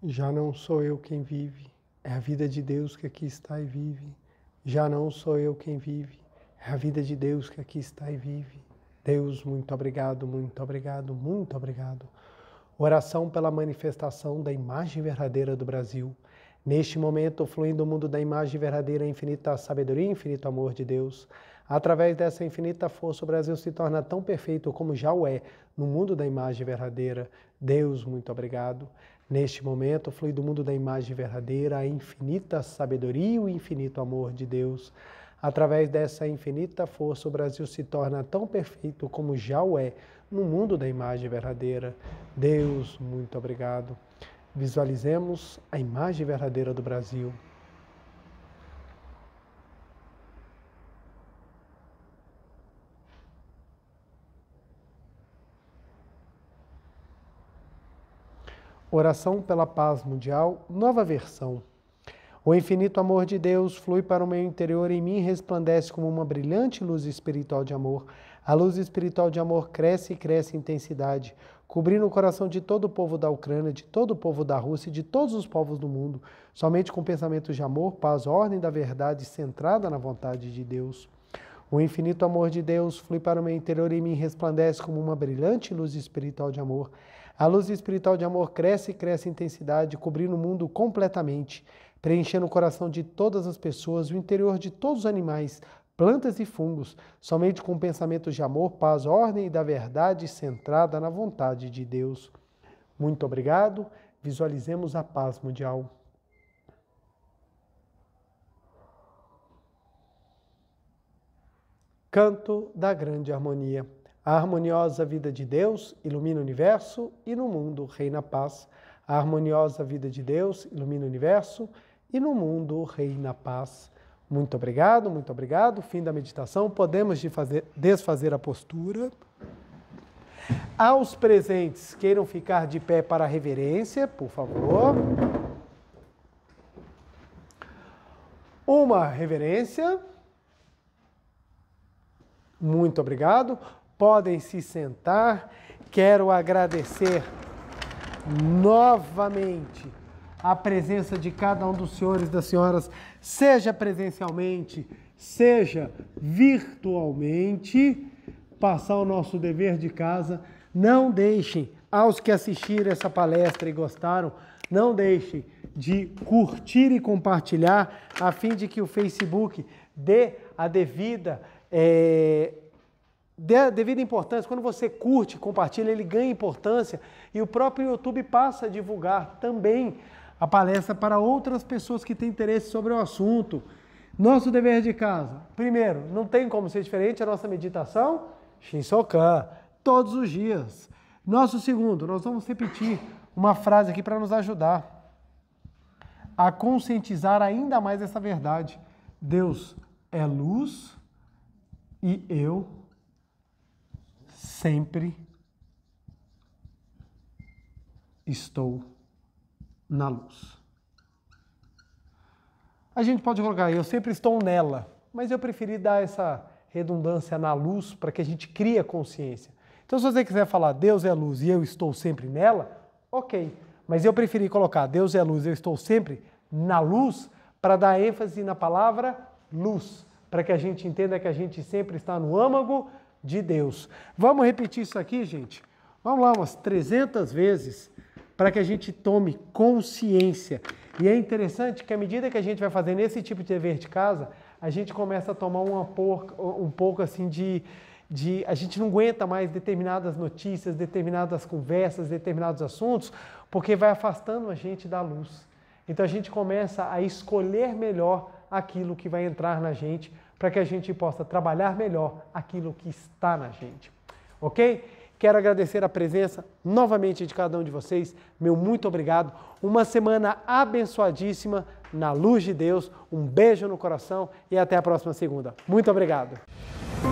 Já não sou eu quem vive, é a vida de Deus que aqui está e vive. Já não sou eu quem vive, é a vida de Deus que aqui está e vive. Deus, muito obrigado, muito obrigado, muito obrigado. Oração pela manifestação da imagem verdadeira do Brasil. Neste momento, fluindo o mundo da imagem verdadeira, infinita sabedoria e infinito amor de Deus. Através dessa infinita força, o Brasil se torna tão perfeito como já o é no mundo da imagem verdadeira. Deus, muito obrigado. Neste momento, flui do mundo da imagem verdadeira a infinita sabedoria e o infinito amor de Deus. Através dessa infinita força, o Brasil se torna tão perfeito como já o é no mundo da imagem verdadeira. Deus, muito obrigado. Visualizemos a imagem verdadeira do Brasil. Oração pela Paz Mundial, nova versão. O infinito amor de Deus flui para o meu interior e em mim resplandece como uma brilhante luz espiritual de amor. A luz espiritual de amor cresce e cresce em intensidade, cobrindo o coração de todo o povo da Ucrânia, de todo o povo da Rússia e de todos os povos do mundo, somente com pensamentos de amor, paz, ordem da verdade centrada na vontade de Deus. O infinito amor de Deus flui para o meu interior e em mim resplandece como uma brilhante luz espiritual de amor. A luz espiritual de amor cresce e cresce em intensidade, cobrindo o mundo completamente, preenchendo o coração de todas as pessoas, o interior de todos os animais, plantas e fungos, somente com pensamentos de amor, paz, ordem e da verdade centrada na vontade de Deus. Muito obrigado. Visualizemos a paz mundial. Canto da Grande Harmonia. A harmoniosa vida de Deus ilumina o universo e no mundo reina a paz. A harmoniosa vida de Deus ilumina o universo e no mundo reina a paz. Muito obrigado, muito obrigado. Fim da meditação. Podemos desfazer a postura. Aos presentes, queiram ficar de pé para a reverência, por favor. Uma reverência. Muito obrigado podem se sentar. Quero agradecer novamente a presença de cada um dos senhores e das senhoras, seja presencialmente, seja virtualmente. Passar o nosso dever de casa. Não deixem, aos que assistiram essa palestra e gostaram, não deixem de curtir e compartilhar, a fim de que o Facebook dê a devida é, devida importância, quando você curte, compartilha, ele ganha importância e o próprio YouTube passa a divulgar também a palestra para outras pessoas que têm interesse sobre o assunto. Nosso dever de casa. Primeiro, não tem como ser diferente a nossa meditação Shinsokan, todos os dias. Nosso segundo, nós vamos repetir uma frase aqui para nos ajudar a conscientizar ainda mais essa verdade. Deus é luz e eu sempre estou na luz. A gente pode colocar, eu sempre estou nela, mas eu preferi dar essa redundância na luz para que a gente crie a consciência. Então, se você quiser falar Deus é luz e eu estou sempre nela, ok. Mas eu preferi colocar Deus é luz, e eu estou sempre na luz, para dar ênfase na palavra luz, para que a gente entenda que a gente sempre está no âmago de Deus. Vamos repetir isso aqui, gente? Vamos lá, umas 300 vezes, para que a gente tome consciência. E é interessante que, à medida que a gente vai fazendo esse tipo de dever de casa, a gente começa a tomar uma porca, um pouco assim de, de. A gente não aguenta mais determinadas notícias, determinadas conversas, determinados assuntos, porque vai afastando a gente da luz. Então a gente começa a escolher melhor aquilo que vai entrar na gente para que a gente possa trabalhar melhor aquilo que está na gente. Ok? Quero agradecer a presença novamente de cada um de vocês. Meu muito obrigado. Uma semana abençoadíssima na luz de Deus. Um beijo no coração e até a próxima segunda. Muito obrigado.